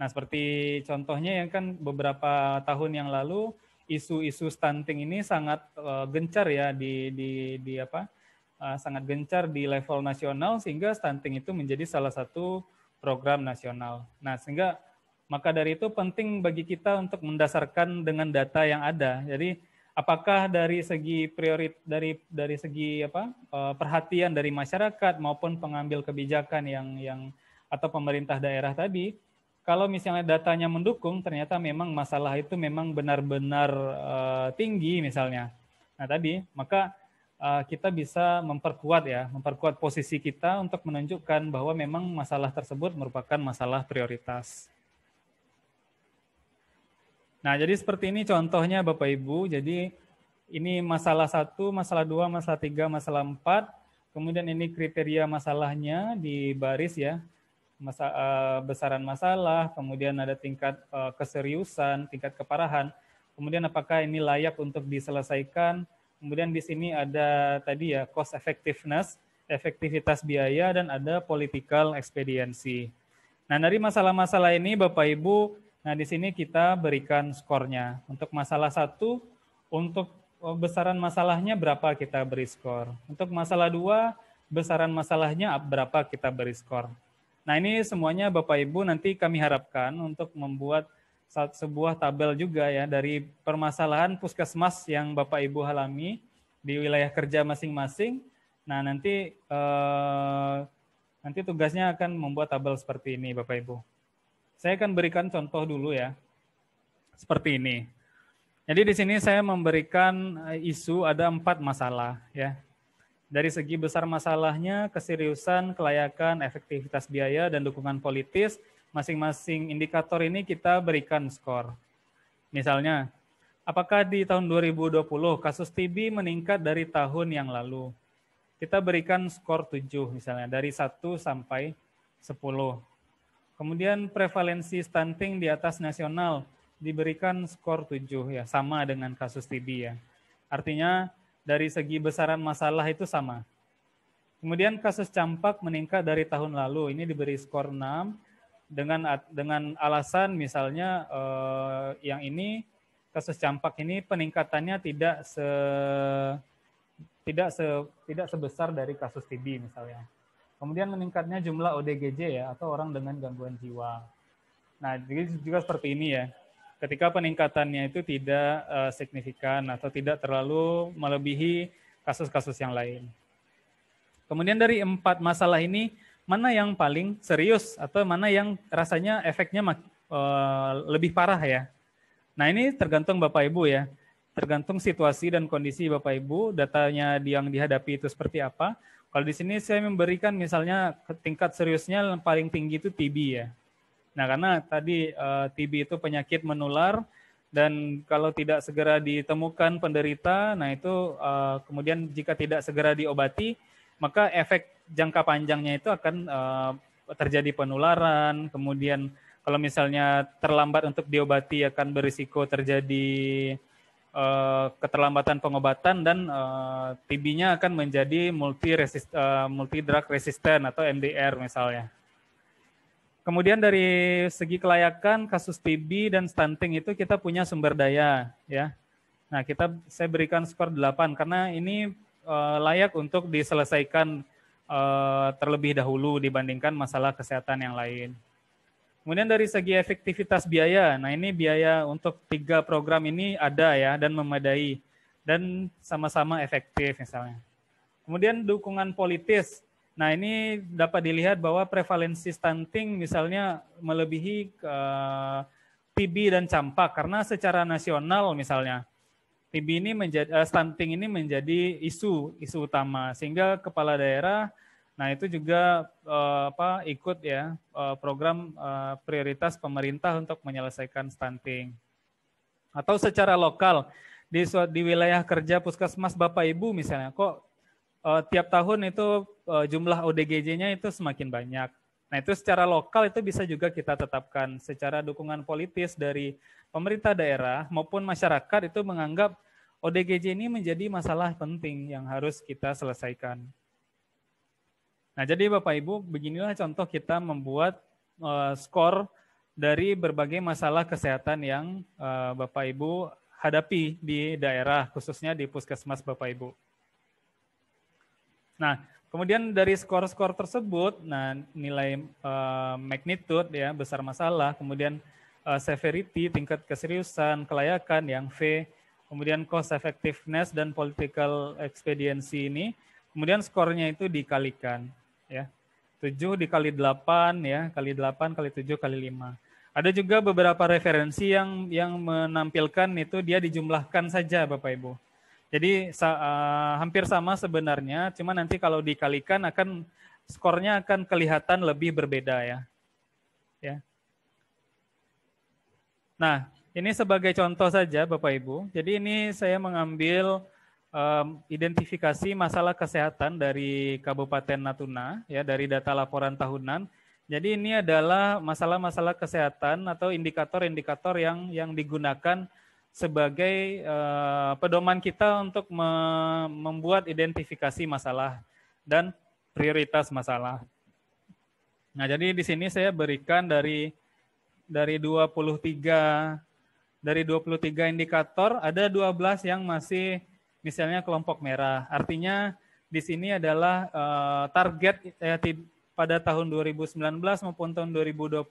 Nah seperti contohnya yang kan beberapa tahun yang lalu isu-isu stunting ini sangat uh, gencar ya di di di apa? Uh, sangat gencar di level nasional sehingga stunting itu menjadi salah satu program nasional. Nah, sehingga maka dari itu penting bagi kita untuk mendasarkan dengan data yang ada. Jadi apakah dari segi priorit dari dari segi apa eh, perhatian dari masyarakat maupun pengambil kebijakan yang yang atau pemerintah daerah tadi kalau misalnya datanya mendukung, ternyata memang masalah itu memang benar-benar uh, tinggi misalnya. Nah tadi, maka uh, kita bisa memperkuat ya, memperkuat posisi kita untuk menunjukkan bahwa memang masalah tersebut merupakan masalah prioritas. Nah jadi seperti ini contohnya Bapak Ibu, jadi ini masalah satu, masalah dua, masalah tiga, masalah empat, kemudian ini kriteria masalahnya di baris ya, masa, uh, besaran masalah, kemudian ada tingkat uh, keseriusan, tingkat keparahan, kemudian apakah ini layak untuk diselesaikan, kemudian di sini ada tadi ya cost effectiveness, efektivitas biaya, dan ada political expediency. Nah dari masalah-masalah ini Bapak Ibu, nah di sini kita berikan skornya. Untuk masalah satu, untuk eh, besaran masalahnya berapa kita beri skor. Untuk masalah dua, besaran masalahnya berapa kita beri skor. Nah ini semuanya Bapak Ibu nanti kami harapkan untuk membuat sebuah tabel juga ya dari permasalahan puskesmas yang Bapak Ibu alami di wilayah kerja masing-masing. Nah nanti eh, nanti tugasnya akan membuat tabel seperti ini Bapak Ibu. Saya akan berikan contoh dulu ya seperti ini. Jadi di sini saya memberikan eh, isu ada empat masalah ya dari segi besar masalahnya, keseriusan, kelayakan, efektivitas biaya, dan dukungan politis, masing-masing indikator ini kita berikan skor. Misalnya, apakah di tahun 2020 kasus TB meningkat dari tahun yang lalu? Kita berikan skor 7 misalnya, dari 1 sampai 10. Kemudian prevalensi stunting di atas nasional diberikan skor 7 ya, sama dengan kasus TB ya. Artinya dari segi besaran masalah itu sama. Kemudian kasus campak meningkat dari tahun lalu. Ini diberi skor 6 dengan dengan alasan misalnya eh, yang ini kasus campak ini peningkatannya tidak se tidak se tidak sebesar dari kasus TB misalnya. Kemudian meningkatnya jumlah ODGJ ya atau orang dengan gangguan jiwa. Nah, jadi juga seperti ini ya ketika peningkatannya itu tidak uh, signifikan atau tidak terlalu melebihi kasus-kasus yang lain. Kemudian dari empat masalah ini, mana yang paling serius atau mana yang rasanya efeknya uh, lebih parah ya? Nah ini tergantung Bapak Ibu ya, tergantung situasi dan kondisi Bapak Ibu, datanya yang dihadapi itu seperti apa. Kalau di sini saya memberikan misalnya tingkat seriusnya paling tinggi itu TB ya, Nah, karena tadi uh, eh, TB itu penyakit menular dan kalau tidak segera ditemukan penderita, nah itu uh, kemudian jika tidak segera diobati, maka efek jangka panjangnya itu akan uh, terjadi penularan, kemudian kalau misalnya terlambat untuk diobati akan berisiko terjadi uh, keterlambatan pengobatan dan uh, TB-nya akan menjadi multi resist, uh, multi drug resistant atau MDR misalnya. Kemudian dari segi kelayakan kasus TB dan stunting itu kita punya sumber daya ya. Nah, kita saya berikan skor 8 karena ini eh, layak untuk diselesaikan eh, terlebih dahulu dibandingkan masalah kesehatan yang lain. Kemudian dari segi efektivitas biaya. Nah, ini biaya untuk tiga program ini ada ya dan memadai dan sama-sama efektif misalnya. Kemudian dukungan politis. Nah, ini dapat dilihat bahwa prevalensi stunting misalnya melebihi uh, eh, TB dan campak karena secara nasional misalnya TB ini menjadi uh, eh, stunting ini menjadi isu isu utama sehingga kepala daerah nah itu juga uh, apa ikut ya uh, program uh, prioritas pemerintah untuk menyelesaikan stunting atau secara lokal di di wilayah kerja puskesmas Bapak Ibu misalnya kok uh, tiap tahun itu uh, jumlah ODGJ-nya itu semakin banyak. Nah, itu secara lokal itu bisa juga kita tetapkan secara dukungan politis dari pemerintah daerah maupun masyarakat itu menganggap ODGJ ini menjadi masalah penting yang harus kita selesaikan. Nah, jadi Bapak Ibu, beginilah contoh kita membuat uh, skor dari berbagai masalah kesehatan yang uh, Bapak Ibu hadapi di daerah, khususnya di puskesmas Bapak Ibu. Nah, Kemudian dari skor-skor tersebut, nah nilai uh, magnitude ya besar masalah, kemudian uh, severity tingkat keseriusan, kelayakan yang V, kemudian cost effectiveness dan political expediency ini, kemudian skornya itu dikalikan ya. 7 dikali 8 ya, kali 8 kali 7 kali 5. Ada juga beberapa referensi yang yang menampilkan itu dia dijumlahkan saja Bapak Ibu jadi sa uh, hampir sama sebenarnya, cuma nanti kalau dikalikan akan skornya akan kelihatan lebih berbeda ya. Ya. Nah, ini sebagai contoh saja Bapak Ibu. Jadi ini saya mengambil um, identifikasi masalah kesehatan dari Kabupaten Natuna ya dari data laporan tahunan. Jadi ini adalah masalah-masalah kesehatan atau indikator-indikator yang yang digunakan sebagai uh, pedoman kita untuk me membuat identifikasi masalah dan prioritas masalah. Nah, jadi di sini saya berikan dari dari 23 dari 23 indikator ada 12 yang masih misalnya kelompok merah. Artinya di sini adalah uh, target eh, pada tahun 2019 maupun tahun 2020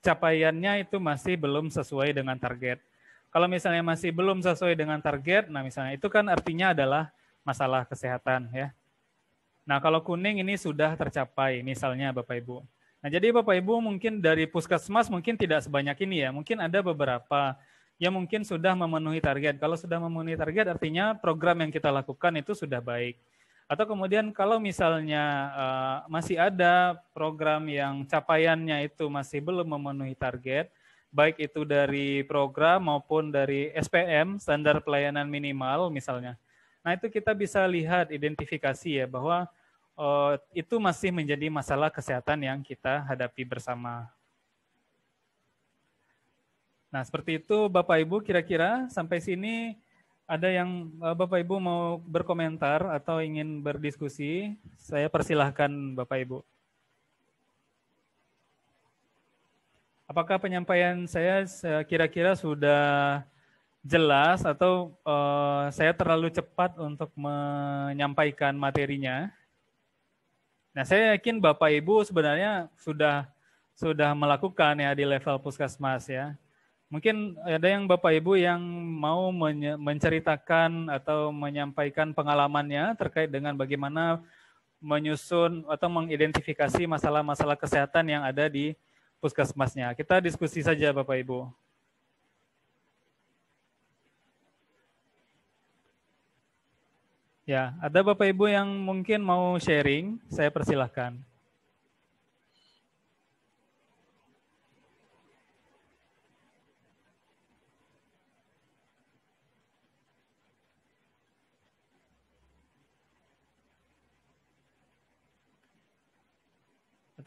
capaiannya itu masih belum sesuai dengan target. Kalau misalnya masih belum sesuai dengan target, nah misalnya itu kan artinya adalah masalah kesehatan ya. Nah kalau kuning ini sudah tercapai misalnya Bapak Ibu. Nah jadi Bapak Ibu mungkin dari puskesmas mungkin tidak sebanyak ini ya. Mungkin ada beberapa yang mungkin sudah memenuhi target. Kalau sudah memenuhi target artinya program yang kita lakukan itu sudah baik. Atau kemudian kalau misalnya eh, masih ada program yang capaiannya itu masih belum memenuhi target, baik itu dari program maupun dari SPM, standar pelayanan minimal misalnya. Nah, itu kita bisa lihat identifikasi ya bahwa uh, itu masih menjadi masalah kesehatan yang kita hadapi bersama. Nah, seperti itu Bapak Ibu kira-kira sampai sini ada yang eh, Bapak Ibu mau berkomentar atau ingin berdiskusi, saya persilahkan Bapak Ibu. Apakah penyampaian saya kira-kira sudah jelas atau uh, saya terlalu cepat untuk menyampaikan materinya? Nah, saya yakin Bapak Ibu sebenarnya sudah sudah melakukan ya di level puskesmas ya. Mungkin ada yang Bapak Ibu yang mau menceritakan atau menyampaikan pengalamannya terkait dengan bagaimana menyusun atau mengidentifikasi masalah-masalah kesehatan yang ada di puskesmasnya. Kita diskusi saja Bapak Ibu. Ya, ada Bapak Ibu yang mungkin mau sharing, saya persilahkan.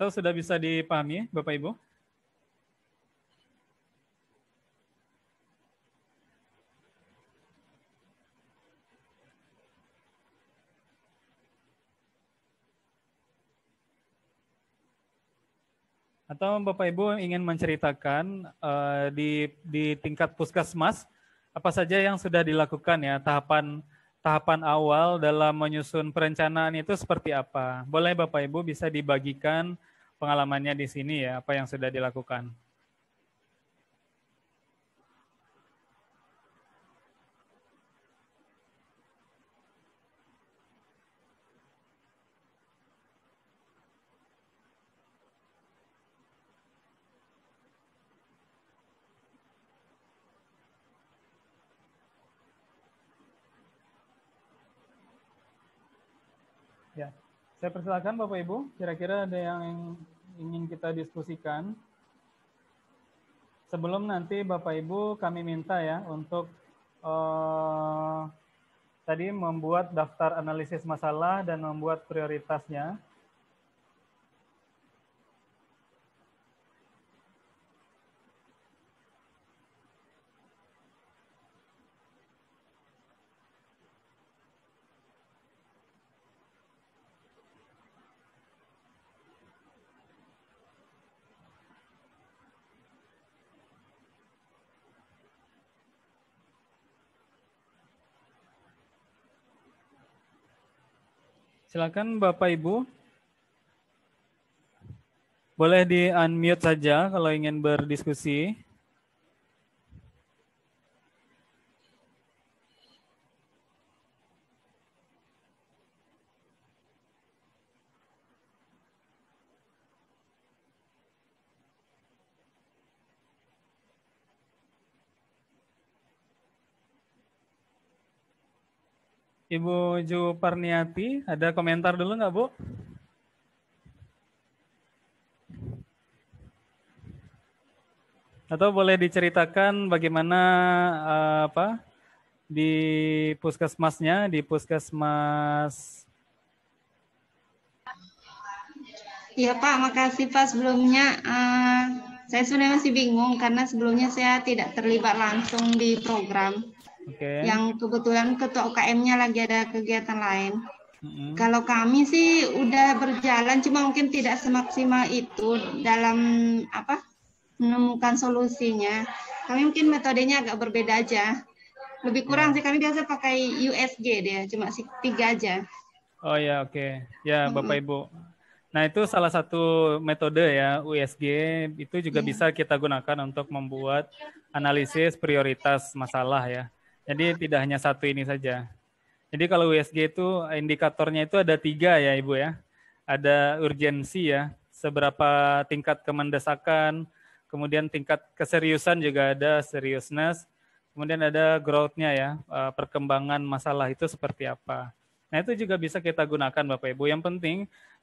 Atau sudah bisa dipahami, Bapak Ibu? Atau Bapak Ibu ingin menceritakan uh, di di tingkat puskesmas apa saja yang sudah dilakukan ya tahapan tahapan awal dalam menyusun perencanaan itu seperti apa? Boleh Bapak Ibu bisa dibagikan pengalamannya di sini ya, apa yang sudah dilakukan. Saya persilakan Bapak Ibu, kira-kira ada yang ingin kita diskusikan. Sebelum nanti Bapak Ibu kami minta ya untuk uh, tadi membuat daftar analisis masalah dan membuat prioritasnya. Silakan Bapak Ibu. Boleh di-unmute saja kalau ingin berdiskusi. Ibu Ju Parniati, ada komentar dulu nggak Bu? Atau boleh diceritakan bagaimana eh, apa di puskesmasnya, di puskesmas Iya Pak, makasih Pak sebelumnya. Uh, saya sebenarnya masih bingung karena sebelumnya saya tidak terlibat langsung di program okay. yang kebetulan ketua UKM-nya lagi ada kegiatan lain. Mm-hmm. Kalau kami sih udah berjalan, cuma mungkin tidak semaksimal itu dalam apa menemukan solusinya. Kami mungkin metodenya agak berbeda aja. Lebih kurang yeah. sih kami biasa pakai USG dia, cuma tiga aja. Oh ya yeah, oke, okay. ya yeah, bapak mm-hmm. ibu. Nah itu salah satu metode ya USG itu juga yeah. bisa kita gunakan untuk membuat analisis prioritas masalah ya. Jadi tidak hanya satu ini saja. Jadi kalau USG itu indikatornya itu ada tiga ya Ibu ya. Ada urgensi ya, seberapa tingkat kemendesakan, kemudian tingkat keseriusan juga ada seriousness, kemudian ada growth-nya ya, eh, perkembangan masalah itu seperti apa. Nah itu juga bisa kita gunakan Bapak Ibu. Yang penting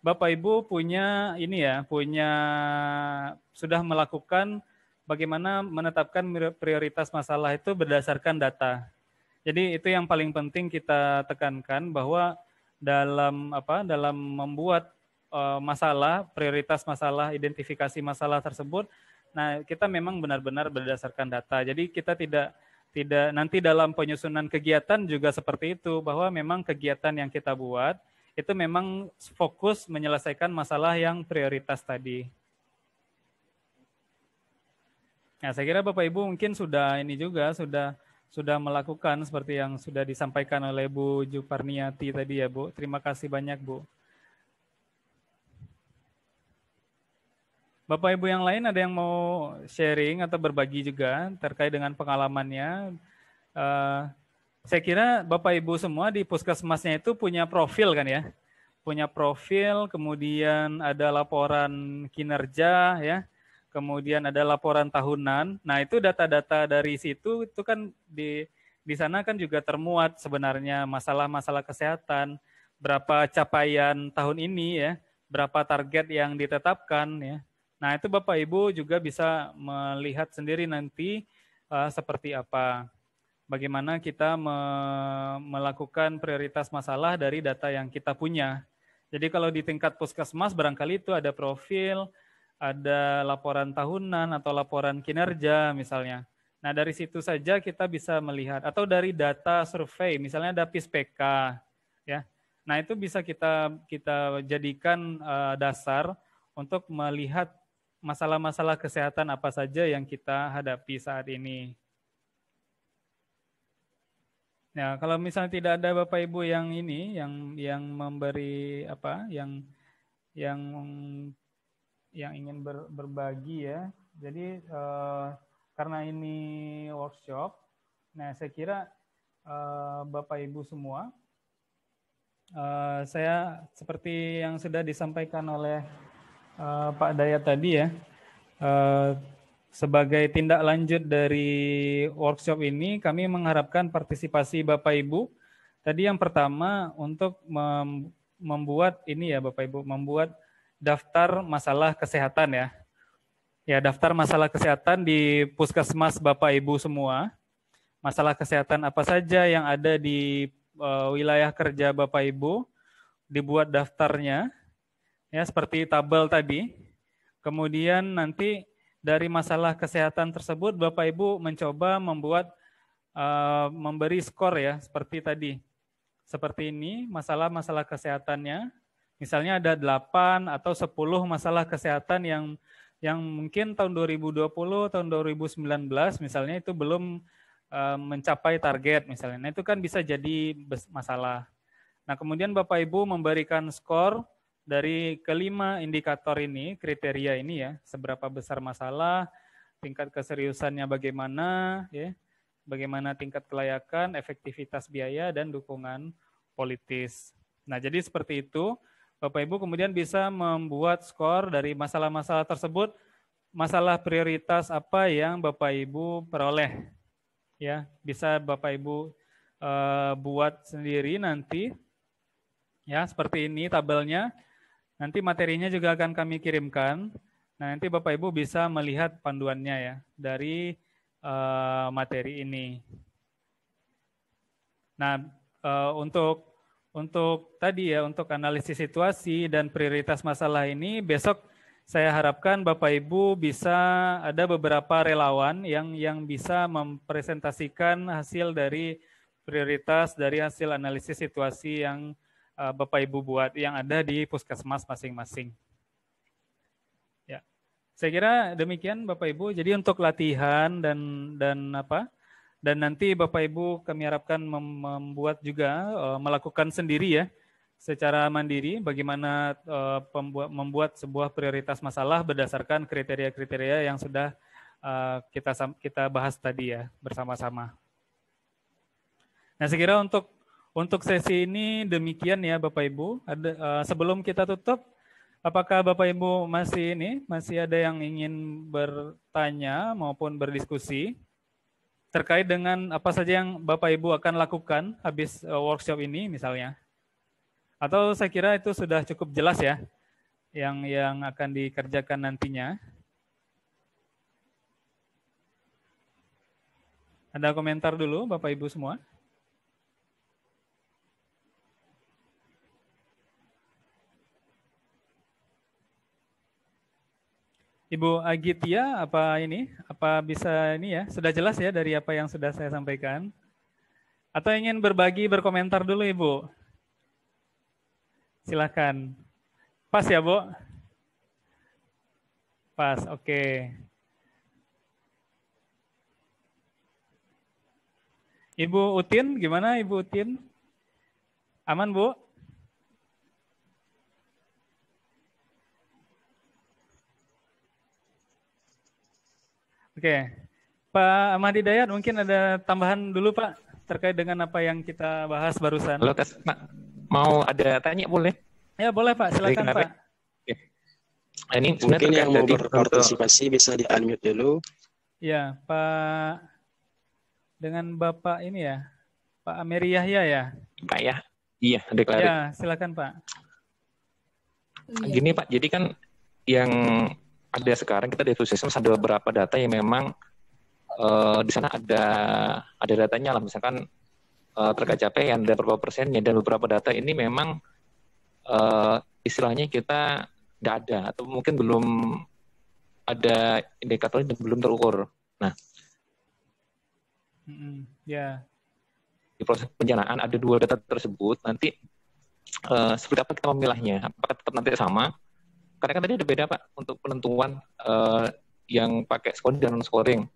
Bapak Ibu punya ini ya, punya sudah melakukan bagaimana menetapkan prioritas masalah itu berdasarkan data. Jadi itu yang paling penting kita tekankan bahwa dalam apa dalam membuat uh, masalah, prioritas masalah, identifikasi masalah tersebut, nah kita memang benar-benar berdasarkan data. Jadi kita tidak tidak nanti dalam penyusunan kegiatan juga seperti itu bahwa memang kegiatan yang kita buat itu memang fokus menyelesaikan masalah yang prioritas tadi. Nah, saya kira Bapak Ibu mungkin sudah ini juga sudah sudah melakukan seperti yang sudah disampaikan oleh Bu Juparniati tadi ya Bu. Terima kasih banyak Bu. Bapak Ibu yang lain ada yang mau sharing atau berbagi juga terkait dengan pengalamannya. Eh, saya kira Bapak Ibu semua di puskesmasnya itu punya profil kan ya. Punya profil, kemudian ada laporan kinerja ya kemudian ada laporan tahunan. Nah, itu data-data dari situ itu kan di di sana kan juga termuat sebenarnya masalah-masalah kesehatan, berapa capaian tahun ini ya, berapa target yang ditetapkan ya. Nah, itu Bapak Ibu juga bisa melihat sendiri nanti uh, seperti apa. Bagaimana kita me melakukan prioritas masalah dari data yang kita punya. Jadi kalau di tingkat puskesmas barangkali itu ada profil, ada laporan tahunan atau laporan kinerja misalnya. Nah, dari situ saja kita bisa melihat atau dari data survei, misalnya ada PISPK ya. Nah, itu bisa kita kita jadikan uh, dasar untuk melihat masalah-masalah kesehatan apa saja yang kita hadapi saat ini. Ya, kalau misalnya tidak ada Bapak Ibu yang ini yang yang memberi apa yang yang yang ingin ber, berbagi ya. Jadi eh, karena ini workshop, nah saya kira eh, Bapak Ibu semua, eh, saya seperti yang sudah disampaikan oleh eh, Pak Dayat tadi ya, eh, sebagai tindak lanjut dari workshop ini, kami mengharapkan partisipasi Bapak Ibu. Tadi yang pertama untuk membuat ini ya Bapak Ibu, membuat daftar masalah kesehatan ya. Ya, daftar masalah kesehatan di puskesmas Bapak Ibu semua. Masalah kesehatan apa saja yang ada di uh, wilayah kerja Bapak Ibu dibuat daftarnya. Ya, seperti tabel tadi. Kemudian nanti dari masalah kesehatan tersebut Bapak Ibu mencoba membuat uh, memberi skor ya seperti tadi. Seperti ini masalah-masalah kesehatannya Misalnya ada 8 atau 10 masalah kesehatan yang yang mungkin tahun 2020, tahun 2019 misalnya itu belum eh, mencapai target misalnya. Nah, itu kan bisa jadi masalah. Nah, kemudian Bapak Ibu memberikan skor dari kelima indikator ini, kriteria ini ya, seberapa besar masalah, tingkat keseriusannya bagaimana, ya, bagaimana tingkat kelayakan, efektivitas biaya, dan dukungan politis. Nah, jadi seperti itu. Bapak Ibu kemudian bisa membuat skor dari masalah-masalah tersebut, masalah prioritas apa yang Bapak Ibu peroleh. Ya, bisa Bapak Ibu uh, buat sendiri nanti. Ya, seperti ini tabelnya. Nanti materinya juga akan kami kirimkan. Nah, nanti Bapak Ibu bisa melihat panduannya ya dari uh, materi ini. Nah, uh, untuk untuk tadi ya untuk analisis situasi dan prioritas masalah ini besok saya harapkan Bapak Ibu bisa ada beberapa relawan yang yang bisa mempresentasikan hasil dari prioritas dari hasil analisis situasi yang eh, Bapak Ibu buat yang ada di puskesmas masing-masing. Ya. Saya kira demikian Bapak Ibu. Jadi untuk latihan dan dan apa? Dan nanti Bapak Ibu kami harapkan membuat juga eh, melakukan sendiri ya secara mandiri bagaimana eh, membuat sebuah prioritas masalah berdasarkan kriteria-kriteria yang sudah eh, kita kita bahas tadi ya bersama-sama. Nah, saya untuk untuk sesi ini demikian ya Bapak Ibu. Ada, sebelum kita tutup, apakah Bapak Ibu masih ini masih ada yang ingin bertanya maupun berdiskusi? terkait dengan apa saja yang Bapak Ibu akan lakukan habis eh, workshop ini misalnya. Atau saya kira itu sudah cukup jelas ya yang yang akan dikerjakan nantinya. Ada komentar dulu Bapak Ibu semua? Ibu Agitia, apa ini? Apa bisa ini ya? Sudah jelas ya dari apa yang sudah saya sampaikan? Atau ingin berbagi, berkomentar dulu Ibu? Silahkan. Pas ya Bu? Pas, oke. Okay. Ibu Utin, gimana Ibu Utin? Aman Bu? Oke. Pak Ahmad Hidayat mungkin ada tambahan dulu Pak terkait dengan apa yang kita bahas barusan. Halo Pak mau ada tanya boleh? Ya boleh Pak, silakan Pak. Oke. Nah, ini mungkin yang mau berpartisipasi bisa di unmute dulu. Ya Pak, dengan Bapak ini ya, Pak Ameri Yahya ya. Pak ya, iya deklarasi. Ya silakan Pak. Gini Pak, jadi kan yang ada sekarang kita data system ada beberapa data yang memang uh, di sana ada ada datanya lah misalkan uh, terkait capaian ada beberapa persennya dan beberapa data ini memang uh, istilahnya kita tidak ada atau mungkin belum ada indikator dan belum terukur. Nah, mm-hmm. ya yeah. di proses penjanaan ada dua data tersebut nanti uh, seperti apa kita memilahnya? Apakah tetap nanti sama? karena kan tadi ada beda pak untuk penentuan uh, yang pakai scoring dan non scoring.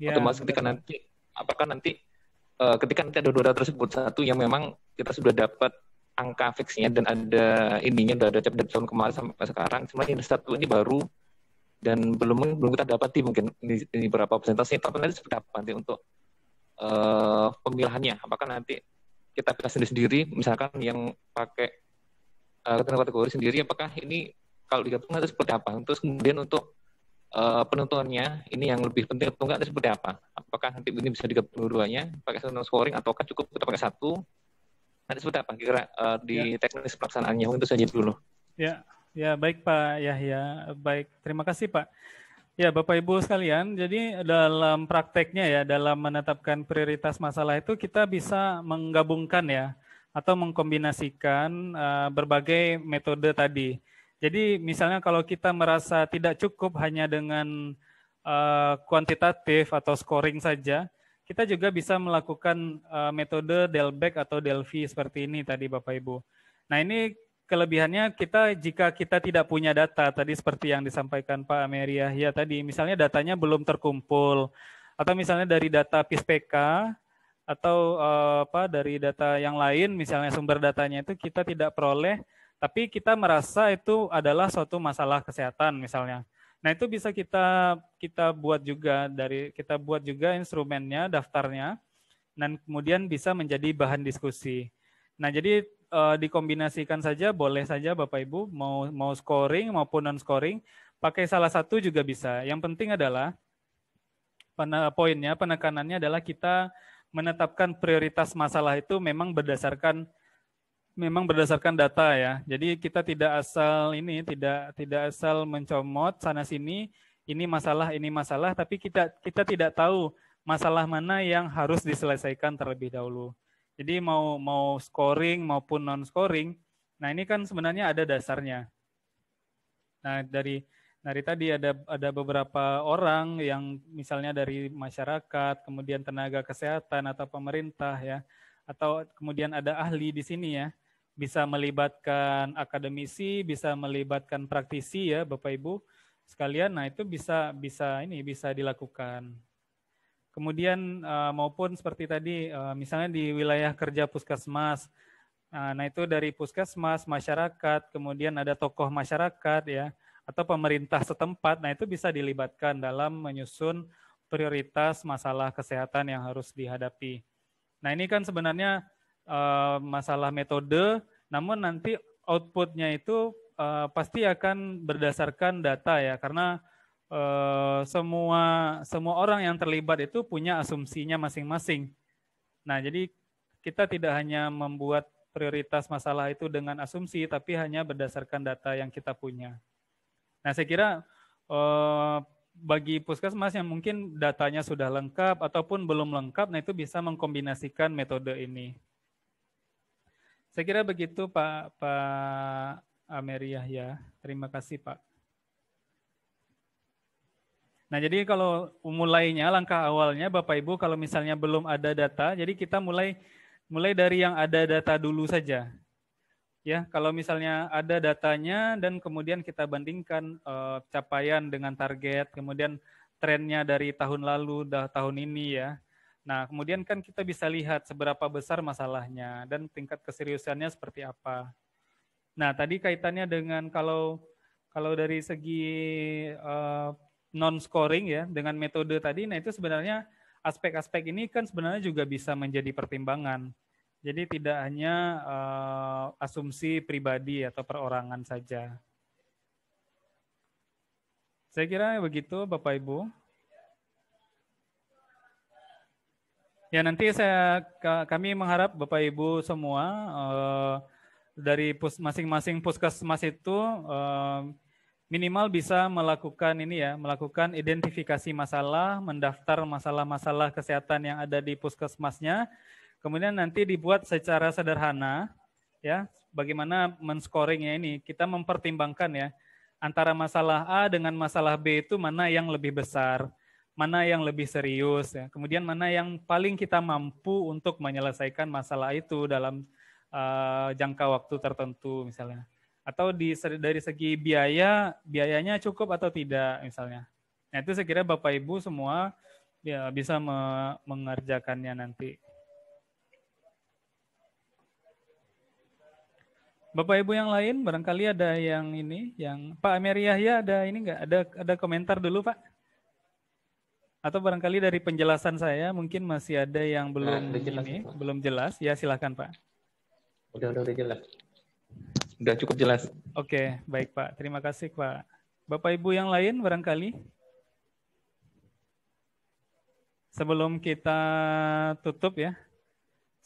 Ya, Otomatis ketika nanti apakah nanti uh, ketika nanti ada dua tersebut satu yang memang kita sudah dapat angka fixnya dan ada ininya sudah ada cap tahun kemarin sampai sekarang sebenarnya yang satu ini baru dan belum belum kita dapati mungkin ini, ini berapa persentasenya? tapi nanti seperti apa nanti untuk uh, pemilihannya apakah nanti kita pilih sendiri sendiri misalkan yang pakai uh, kategori sendiri apakah ini kalau digabung itu seperti apa terus kemudian untuk uh, eh, penontonnya ini yang lebih penting atau enggak itu seperti apa apakah nanti ini bisa digabung dua-duanya pakai satu scoring ataukah cukup kita pakai satu nanti seperti apa kira uh, eh, di ya. teknis pelaksanaannya untuk itu saja dulu ya ya baik Pak Yahya baik terima kasih Pak Ya, Bapak Ibu sekalian, jadi dalam prakteknya ya, dalam menetapkan prioritas masalah itu kita bisa menggabungkan ya atau mengkombinasikan uh, berbagai metode tadi. Jadi misalnya kalau kita merasa tidak cukup hanya dengan uh, kuantitatif atau scoring saja, kita juga bisa melakukan uh, metode Delbecq atau Delphi seperti ini tadi Bapak Ibu. Nah ini kelebihannya kita jika kita tidak punya data tadi seperti yang disampaikan Pak Ameria ya tadi misalnya datanya belum terkumpul atau misalnya dari data PISPK atau uh, apa dari data yang lain misalnya sumber datanya itu kita tidak peroleh tapi kita merasa itu adalah suatu masalah kesehatan misalnya. Nah, itu bisa kita kita buat juga dari kita buat juga instrumennya, daftarnya dan kemudian bisa menjadi bahan diskusi. Nah, jadi e, dikombinasikan saja boleh saja Bapak Ibu mau mau scoring maupun non scoring, pakai salah satu juga bisa. Yang penting adalah poinnya penekanannya adalah kita menetapkan prioritas masalah itu memang berdasarkan memang berdasarkan data ya. Jadi kita tidak asal ini tidak tidak asal mencomot sana sini ini masalah ini masalah tapi kita kita tidak tahu masalah mana yang harus diselesaikan terlebih dahulu. Jadi mau mau scoring maupun non scoring, nah ini kan sebenarnya ada dasarnya. Nah dari dari tadi ada ada beberapa orang yang misalnya dari masyarakat, kemudian tenaga kesehatan atau pemerintah ya, atau kemudian ada ahli di sini ya bisa melibatkan akademisi, bisa melibatkan praktisi ya Bapak Ibu sekalian. Nah, itu bisa bisa ini bisa dilakukan. Kemudian eh, maupun seperti tadi eh, misalnya di wilayah kerja Puskesmas. Nah, nah, itu dari Puskesmas, masyarakat, kemudian ada tokoh masyarakat ya atau pemerintah setempat. Nah, itu bisa dilibatkan dalam menyusun prioritas masalah kesehatan yang harus dihadapi. Nah, ini kan sebenarnya Eh, masalah metode, namun nanti outputnya itu uh, pasti akan berdasarkan data ya, karena uh, semua semua orang yang terlibat itu punya asumsinya masing-masing. Nah, jadi kita tidak hanya membuat prioritas masalah itu dengan asumsi, tapi hanya berdasarkan data yang kita punya. Nah, saya kira Uh, bagi puskesmas yang mungkin datanya sudah lengkap ataupun belum lengkap, nah itu bisa mengkombinasikan metode ini. Saya kira begitu Pak Pak Ameri Yahya. Terima kasih Pak. Nah, jadi kalau mulainya langkah awalnya Bapak Ibu kalau misalnya belum ada data, jadi kita mulai mulai dari yang ada data dulu saja. Ya, kalau misalnya ada datanya dan kemudian kita bandingkan uh, capaian dengan target, kemudian trennya dari tahun lalu, dah tahun ini ya. Nah, kemudian kan kita bisa lihat seberapa besar masalahnya dan tingkat keseriusannya seperti apa. Nah, tadi kaitannya dengan kalau kalau dari segi uh, eh, non scoring ya dengan metode tadi, nah itu sebenarnya aspek-aspek ini kan sebenarnya juga bisa menjadi pertimbangan. Jadi tidak hanya uh, asumsi pribadi atau perorangan saja. Saya kira begitu Bapak Ibu. Ya nanti saya kami mengharap Bapak Ibu semua uh, dari masing-masing puskesmas itu uh, minimal bisa melakukan ini ya, melakukan identifikasi masalah, mendaftar masalah-masalah kesehatan yang ada di puskesmasnya. Kemudian nanti dibuat secara sederhana ya, bagaimana menscoringnya ini. Kita mempertimbangkan ya antara masalah A dengan masalah B itu mana yang lebih besar mana yang lebih serius, ya. kemudian mana yang paling kita mampu untuk menyelesaikan masalah itu dalam uh, jangka waktu tertentu misalnya, atau di, dari segi biaya biayanya cukup atau tidak misalnya. Nah itu saya kira bapak ibu semua ya, bisa me mengerjakannya nanti. Bapak Ibu yang lain barangkali ada yang ini, yang Pak Amir Yahya ada ini enggak? Ada ada komentar dulu Pak? Atau barangkali dari penjelasan saya mungkin masih ada yang nah, belum nah, jelas, ini, ya, belum jelas. Ya silahkan Pak. Udah, udah, udah jelas. Udah cukup jelas. Oke, baik Pak. Terima kasih Pak. Bapak Ibu yang lain barangkali? Sebelum kita tutup ya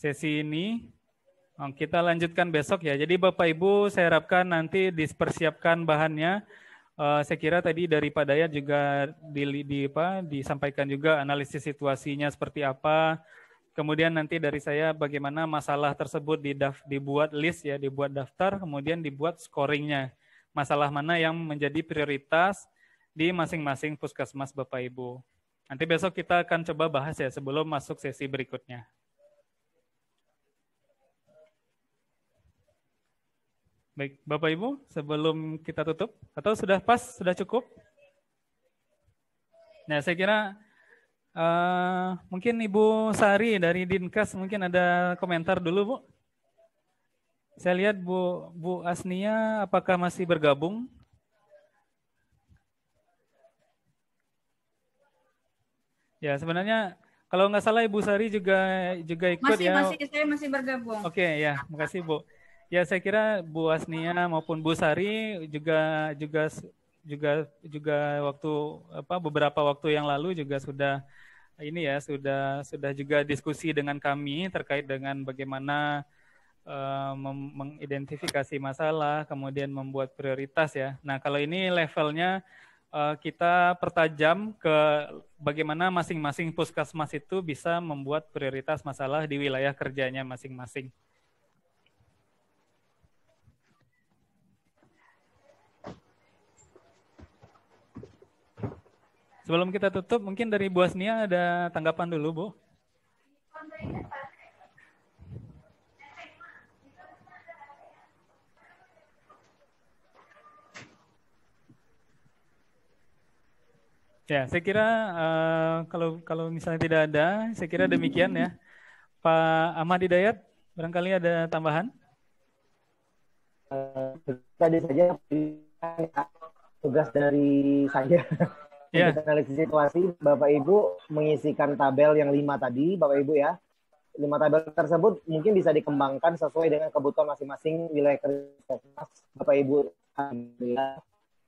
sesi ini, oh, kita lanjutkan besok ya. Jadi Bapak Ibu saya harapkan nanti dipersiapkan bahannya Uh, saya kira tadi dari Pak Dayat juga di, di apa, disampaikan juga analisis situasinya seperti apa. Kemudian nanti dari saya bagaimana masalah tersebut didaf, dibuat list ya, dibuat daftar, kemudian dibuat scoringnya. Masalah mana yang menjadi prioritas di masing-masing puskesmas Bapak Ibu. Nanti besok kita akan coba bahas ya sebelum masuk sesi berikutnya. Baik, Bapak Ibu, sebelum kita tutup atau sudah pas, sudah cukup? Nah, saya kira uh, mungkin Ibu Sari dari Dinkes mungkin ada komentar dulu, Bu. Saya lihat Bu Bu Asnia apakah masih bergabung? Ya, sebenarnya kalau nggak salah Ibu Sari juga juga ikut masih, ya. Masih, saya masih bergabung. Oke, okay, ya, makasih Bu. Ya saya kira Bu Asnia maupun Bu Sari juga juga juga juga waktu apa beberapa waktu yang lalu juga sudah ini ya sudah sudah juga diskusi dengan kami terkait dengan bagaimana uh, mengidentifikasi masalah kemudian membuat prioritas ya. Nah kalau ini levelnya uh, kita pertajam ke bagaimana masing-masing puskesmas itu bisa membuat prioritas masalah di wilayah kerjanya masing-masing. Sebelum kita tutup, mungkin dari Bu Asnia ada tanggapan dulu, Bu. Ya, saya kira uh, kalau kalau misalnya tidak ada, saya kira demikian ya. Pak Ahmad Hidayat, barangkali ada tambahan? Eh, tadi saja tugas dari saya yeah. Iya. analisis situasi, Bapak Ibu mengisikan tabel yang lima tadi, Bapak Ibu ya. Lima tabel tersebut mungkin bisa dikembangkan sesuai dengan kebutuhan masing-masing wilayah kerja Bapak Ibu.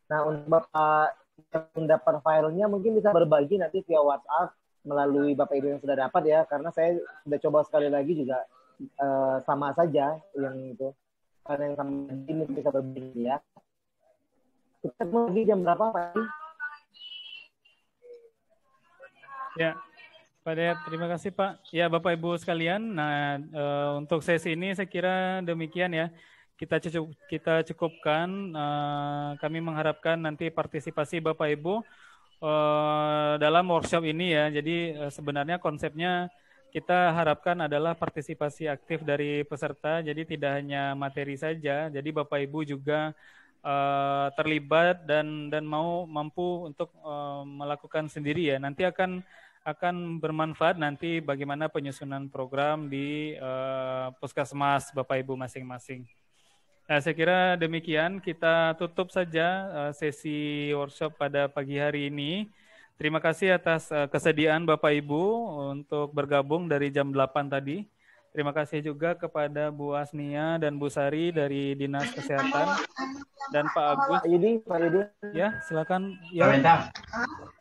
Nah, untuk Bapak eh, yang mendapat filenya mungkin bisa berbagi nanti via WhatsApp melalui Bapak Ibu yang sudah dapat ya, karena saya sudah coba sekali lagi juga uh, sama saja yang itu. Karena yang sama ini bisa berbagi ya. Kita mau jam berapa, Pak? Ya, Pak Dayat, terima kasih Pak. Ya, Bapak Ibu sekalian, nah e, untuk sesi ini saya kira demikian ya. Kita cukup kita cukupkan. E, kami mengharapkan nanti partisipasi Bapak Ibu e, dalam workshop ini ya. Jadi e, sebenarnya konsepnya kita harapkan adalah partisipasi aktif dari peserta. Jadi tidak hanya materi saja. Jadi Bapak Ibu juga uh, terlibat dan dan mau mampu untuk uh, melakukan sendiri ya. Nanti akan akan bermanfaat nanti bagaimana penyusunan program di uh, puskesmas Bapak Ibu masing-masing. Nah, saya kira demikian kita tutup saja uh, sesi workshop pada pagi hari ini. Terima kasih atas uh, kesediaan Bapak Ibu untuk bergabung dari jam 8 tadi. Terima kasih juga kepada Bu Asnia dan Bu Sari dari Dinas Kesehatan dan Pak Agus. Pak Yudi, Pak Yudi. Ya, silakan. Ya.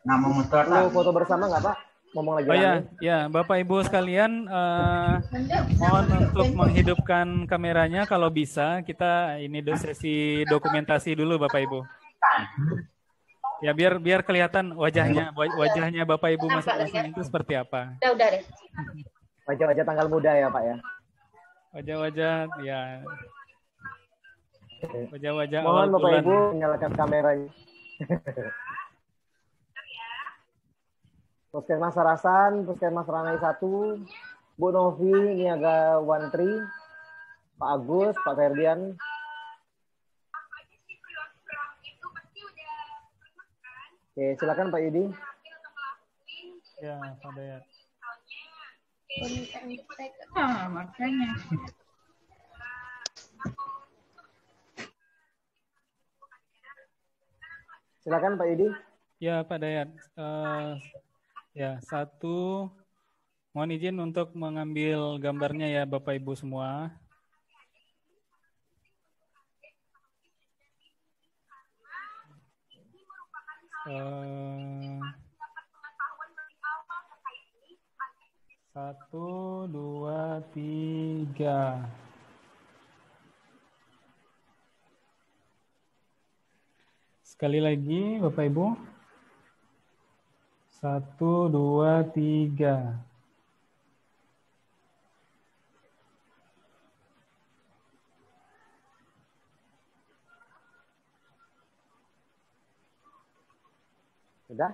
Nama motor. Mau foto bersama nggak Pak? Ngomong lagi. Oh ya, ya Bapak Ibu sekalian, uh, mohon untuk menghidupkan kameranya kalau bisa. Kita ini do sesi dokumentasi dulu Bapak Ibu. Ya biar biar kelihatan wajahnya wajahnya Bapak Ibu masing-masing itu seperti apa. Udah udah deh. Wajah-wajah tanggal muda ya Pak ya. Wajah-wajah ya. Wajah-wajah Mohon Bapak Ibu menyalakan kameranya. Puskesmas Sarasan, Puskesmas Ranai 1, Bu Novi, Niaga three. Pak Agus, Pak Ferdian, Oke, silakan Pak Yudi. Ya, Pak Bayat ah makanya. Silakan Pak Yudi. Ya Pak Dayat. Uh, ya satu, mohon izin untuk mengambil gambarnya ya Bapak Ibu semua. Uh, Satu, dua, tiga. Sekali lagi, Bapak Ibu. Satu, dua, tiga. Sudah?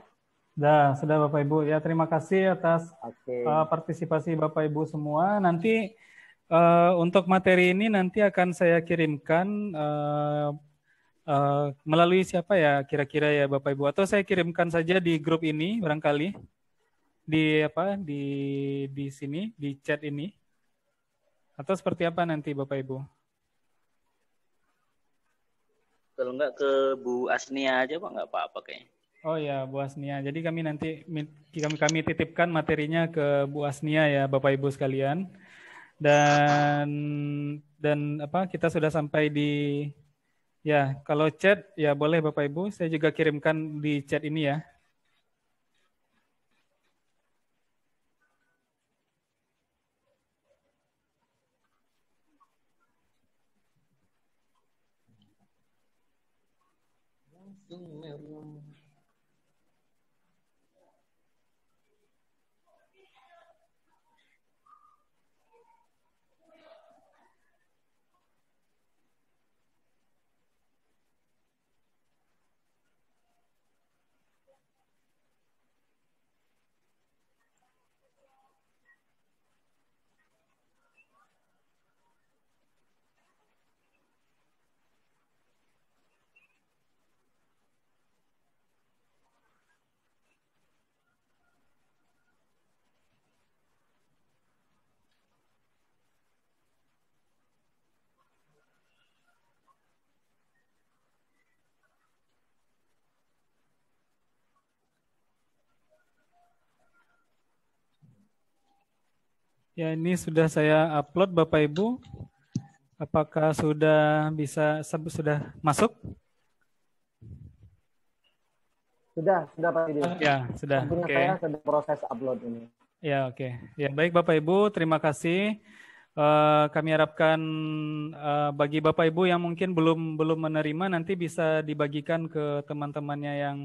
Dah, sudah Bapak Ibu. Ya, terima kasih atas okay. uh, eh, partisipasi Bapak Ibu semua. Nanti uh, untuk materi ini nanti akan saya kirimkan uh, uh, melalui siapa ya kira-kira ya Bapak Ibu atau saya kirimkan saja di grup ini barangkali di apa di di sini di chat ini atau seperti apa nanti Bapak Ibu? Kalau enggak ke Bu Asnia aja Pak, enggak apa-apa kayaknya. Oh ya, Bu Asnia. Jadi kami nanti kami kami titipkan materinya ke Bu Asnia ya, Bapak Ibu sekalian. Dan dan apa kita sudah sampai di ya, kalau chat ya boleh Bapak Ibu, saya juga kirimkan di chat ini ya. Ya, ini sudah saya upload Bapak Ibu. Apakah sudah bisa sudah masuk? Sudah, sudah Pak Idris. Ya, sudah. Oke. okay. saya sedang proses upload ini. Ya, oke. Okay. Ya, baik Bapak Ibu, terima kasih. Eh, kami harapkan eh, bagi Bapak Ibu yang mungkin belum belum menerima nanti bisa dibagikan ke teman-temannya yang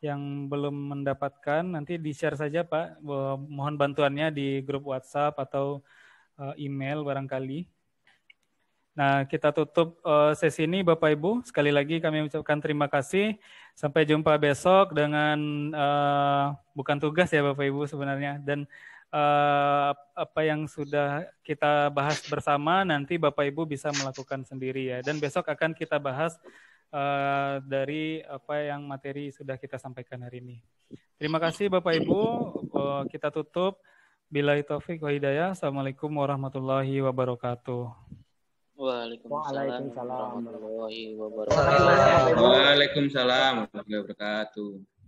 yang belum mendapatkan nanti di-share saja Pak, mohon bantuannya di grup WhatsApp atau eh, email barangkali. Nah, kita tutup eh, sesi ini Bapak Ibu. Sekali lagi kami ucapkan terima kasih. Sampai jumpa besok dengan eh, bukan tugas ya Bapak Ibu sebenarnya dan apa yang sudah kita bahas bersama nanti Bapak Ibu bisa melakukan sendiri ya. Dan besok akan kita bahas Eh, dari apa yang materi sudah kita sampaikan hari ini. Terima kasih Bapak Ibu. Eh, kita tutup. Bila taufik wa hidayah. Assalamualaikum warahmatullahi wabarakatuh. Waalaikumsalam warahmatullahi wabarakatuh. Waalaikumsalam warahmatullahi wabarakatuh.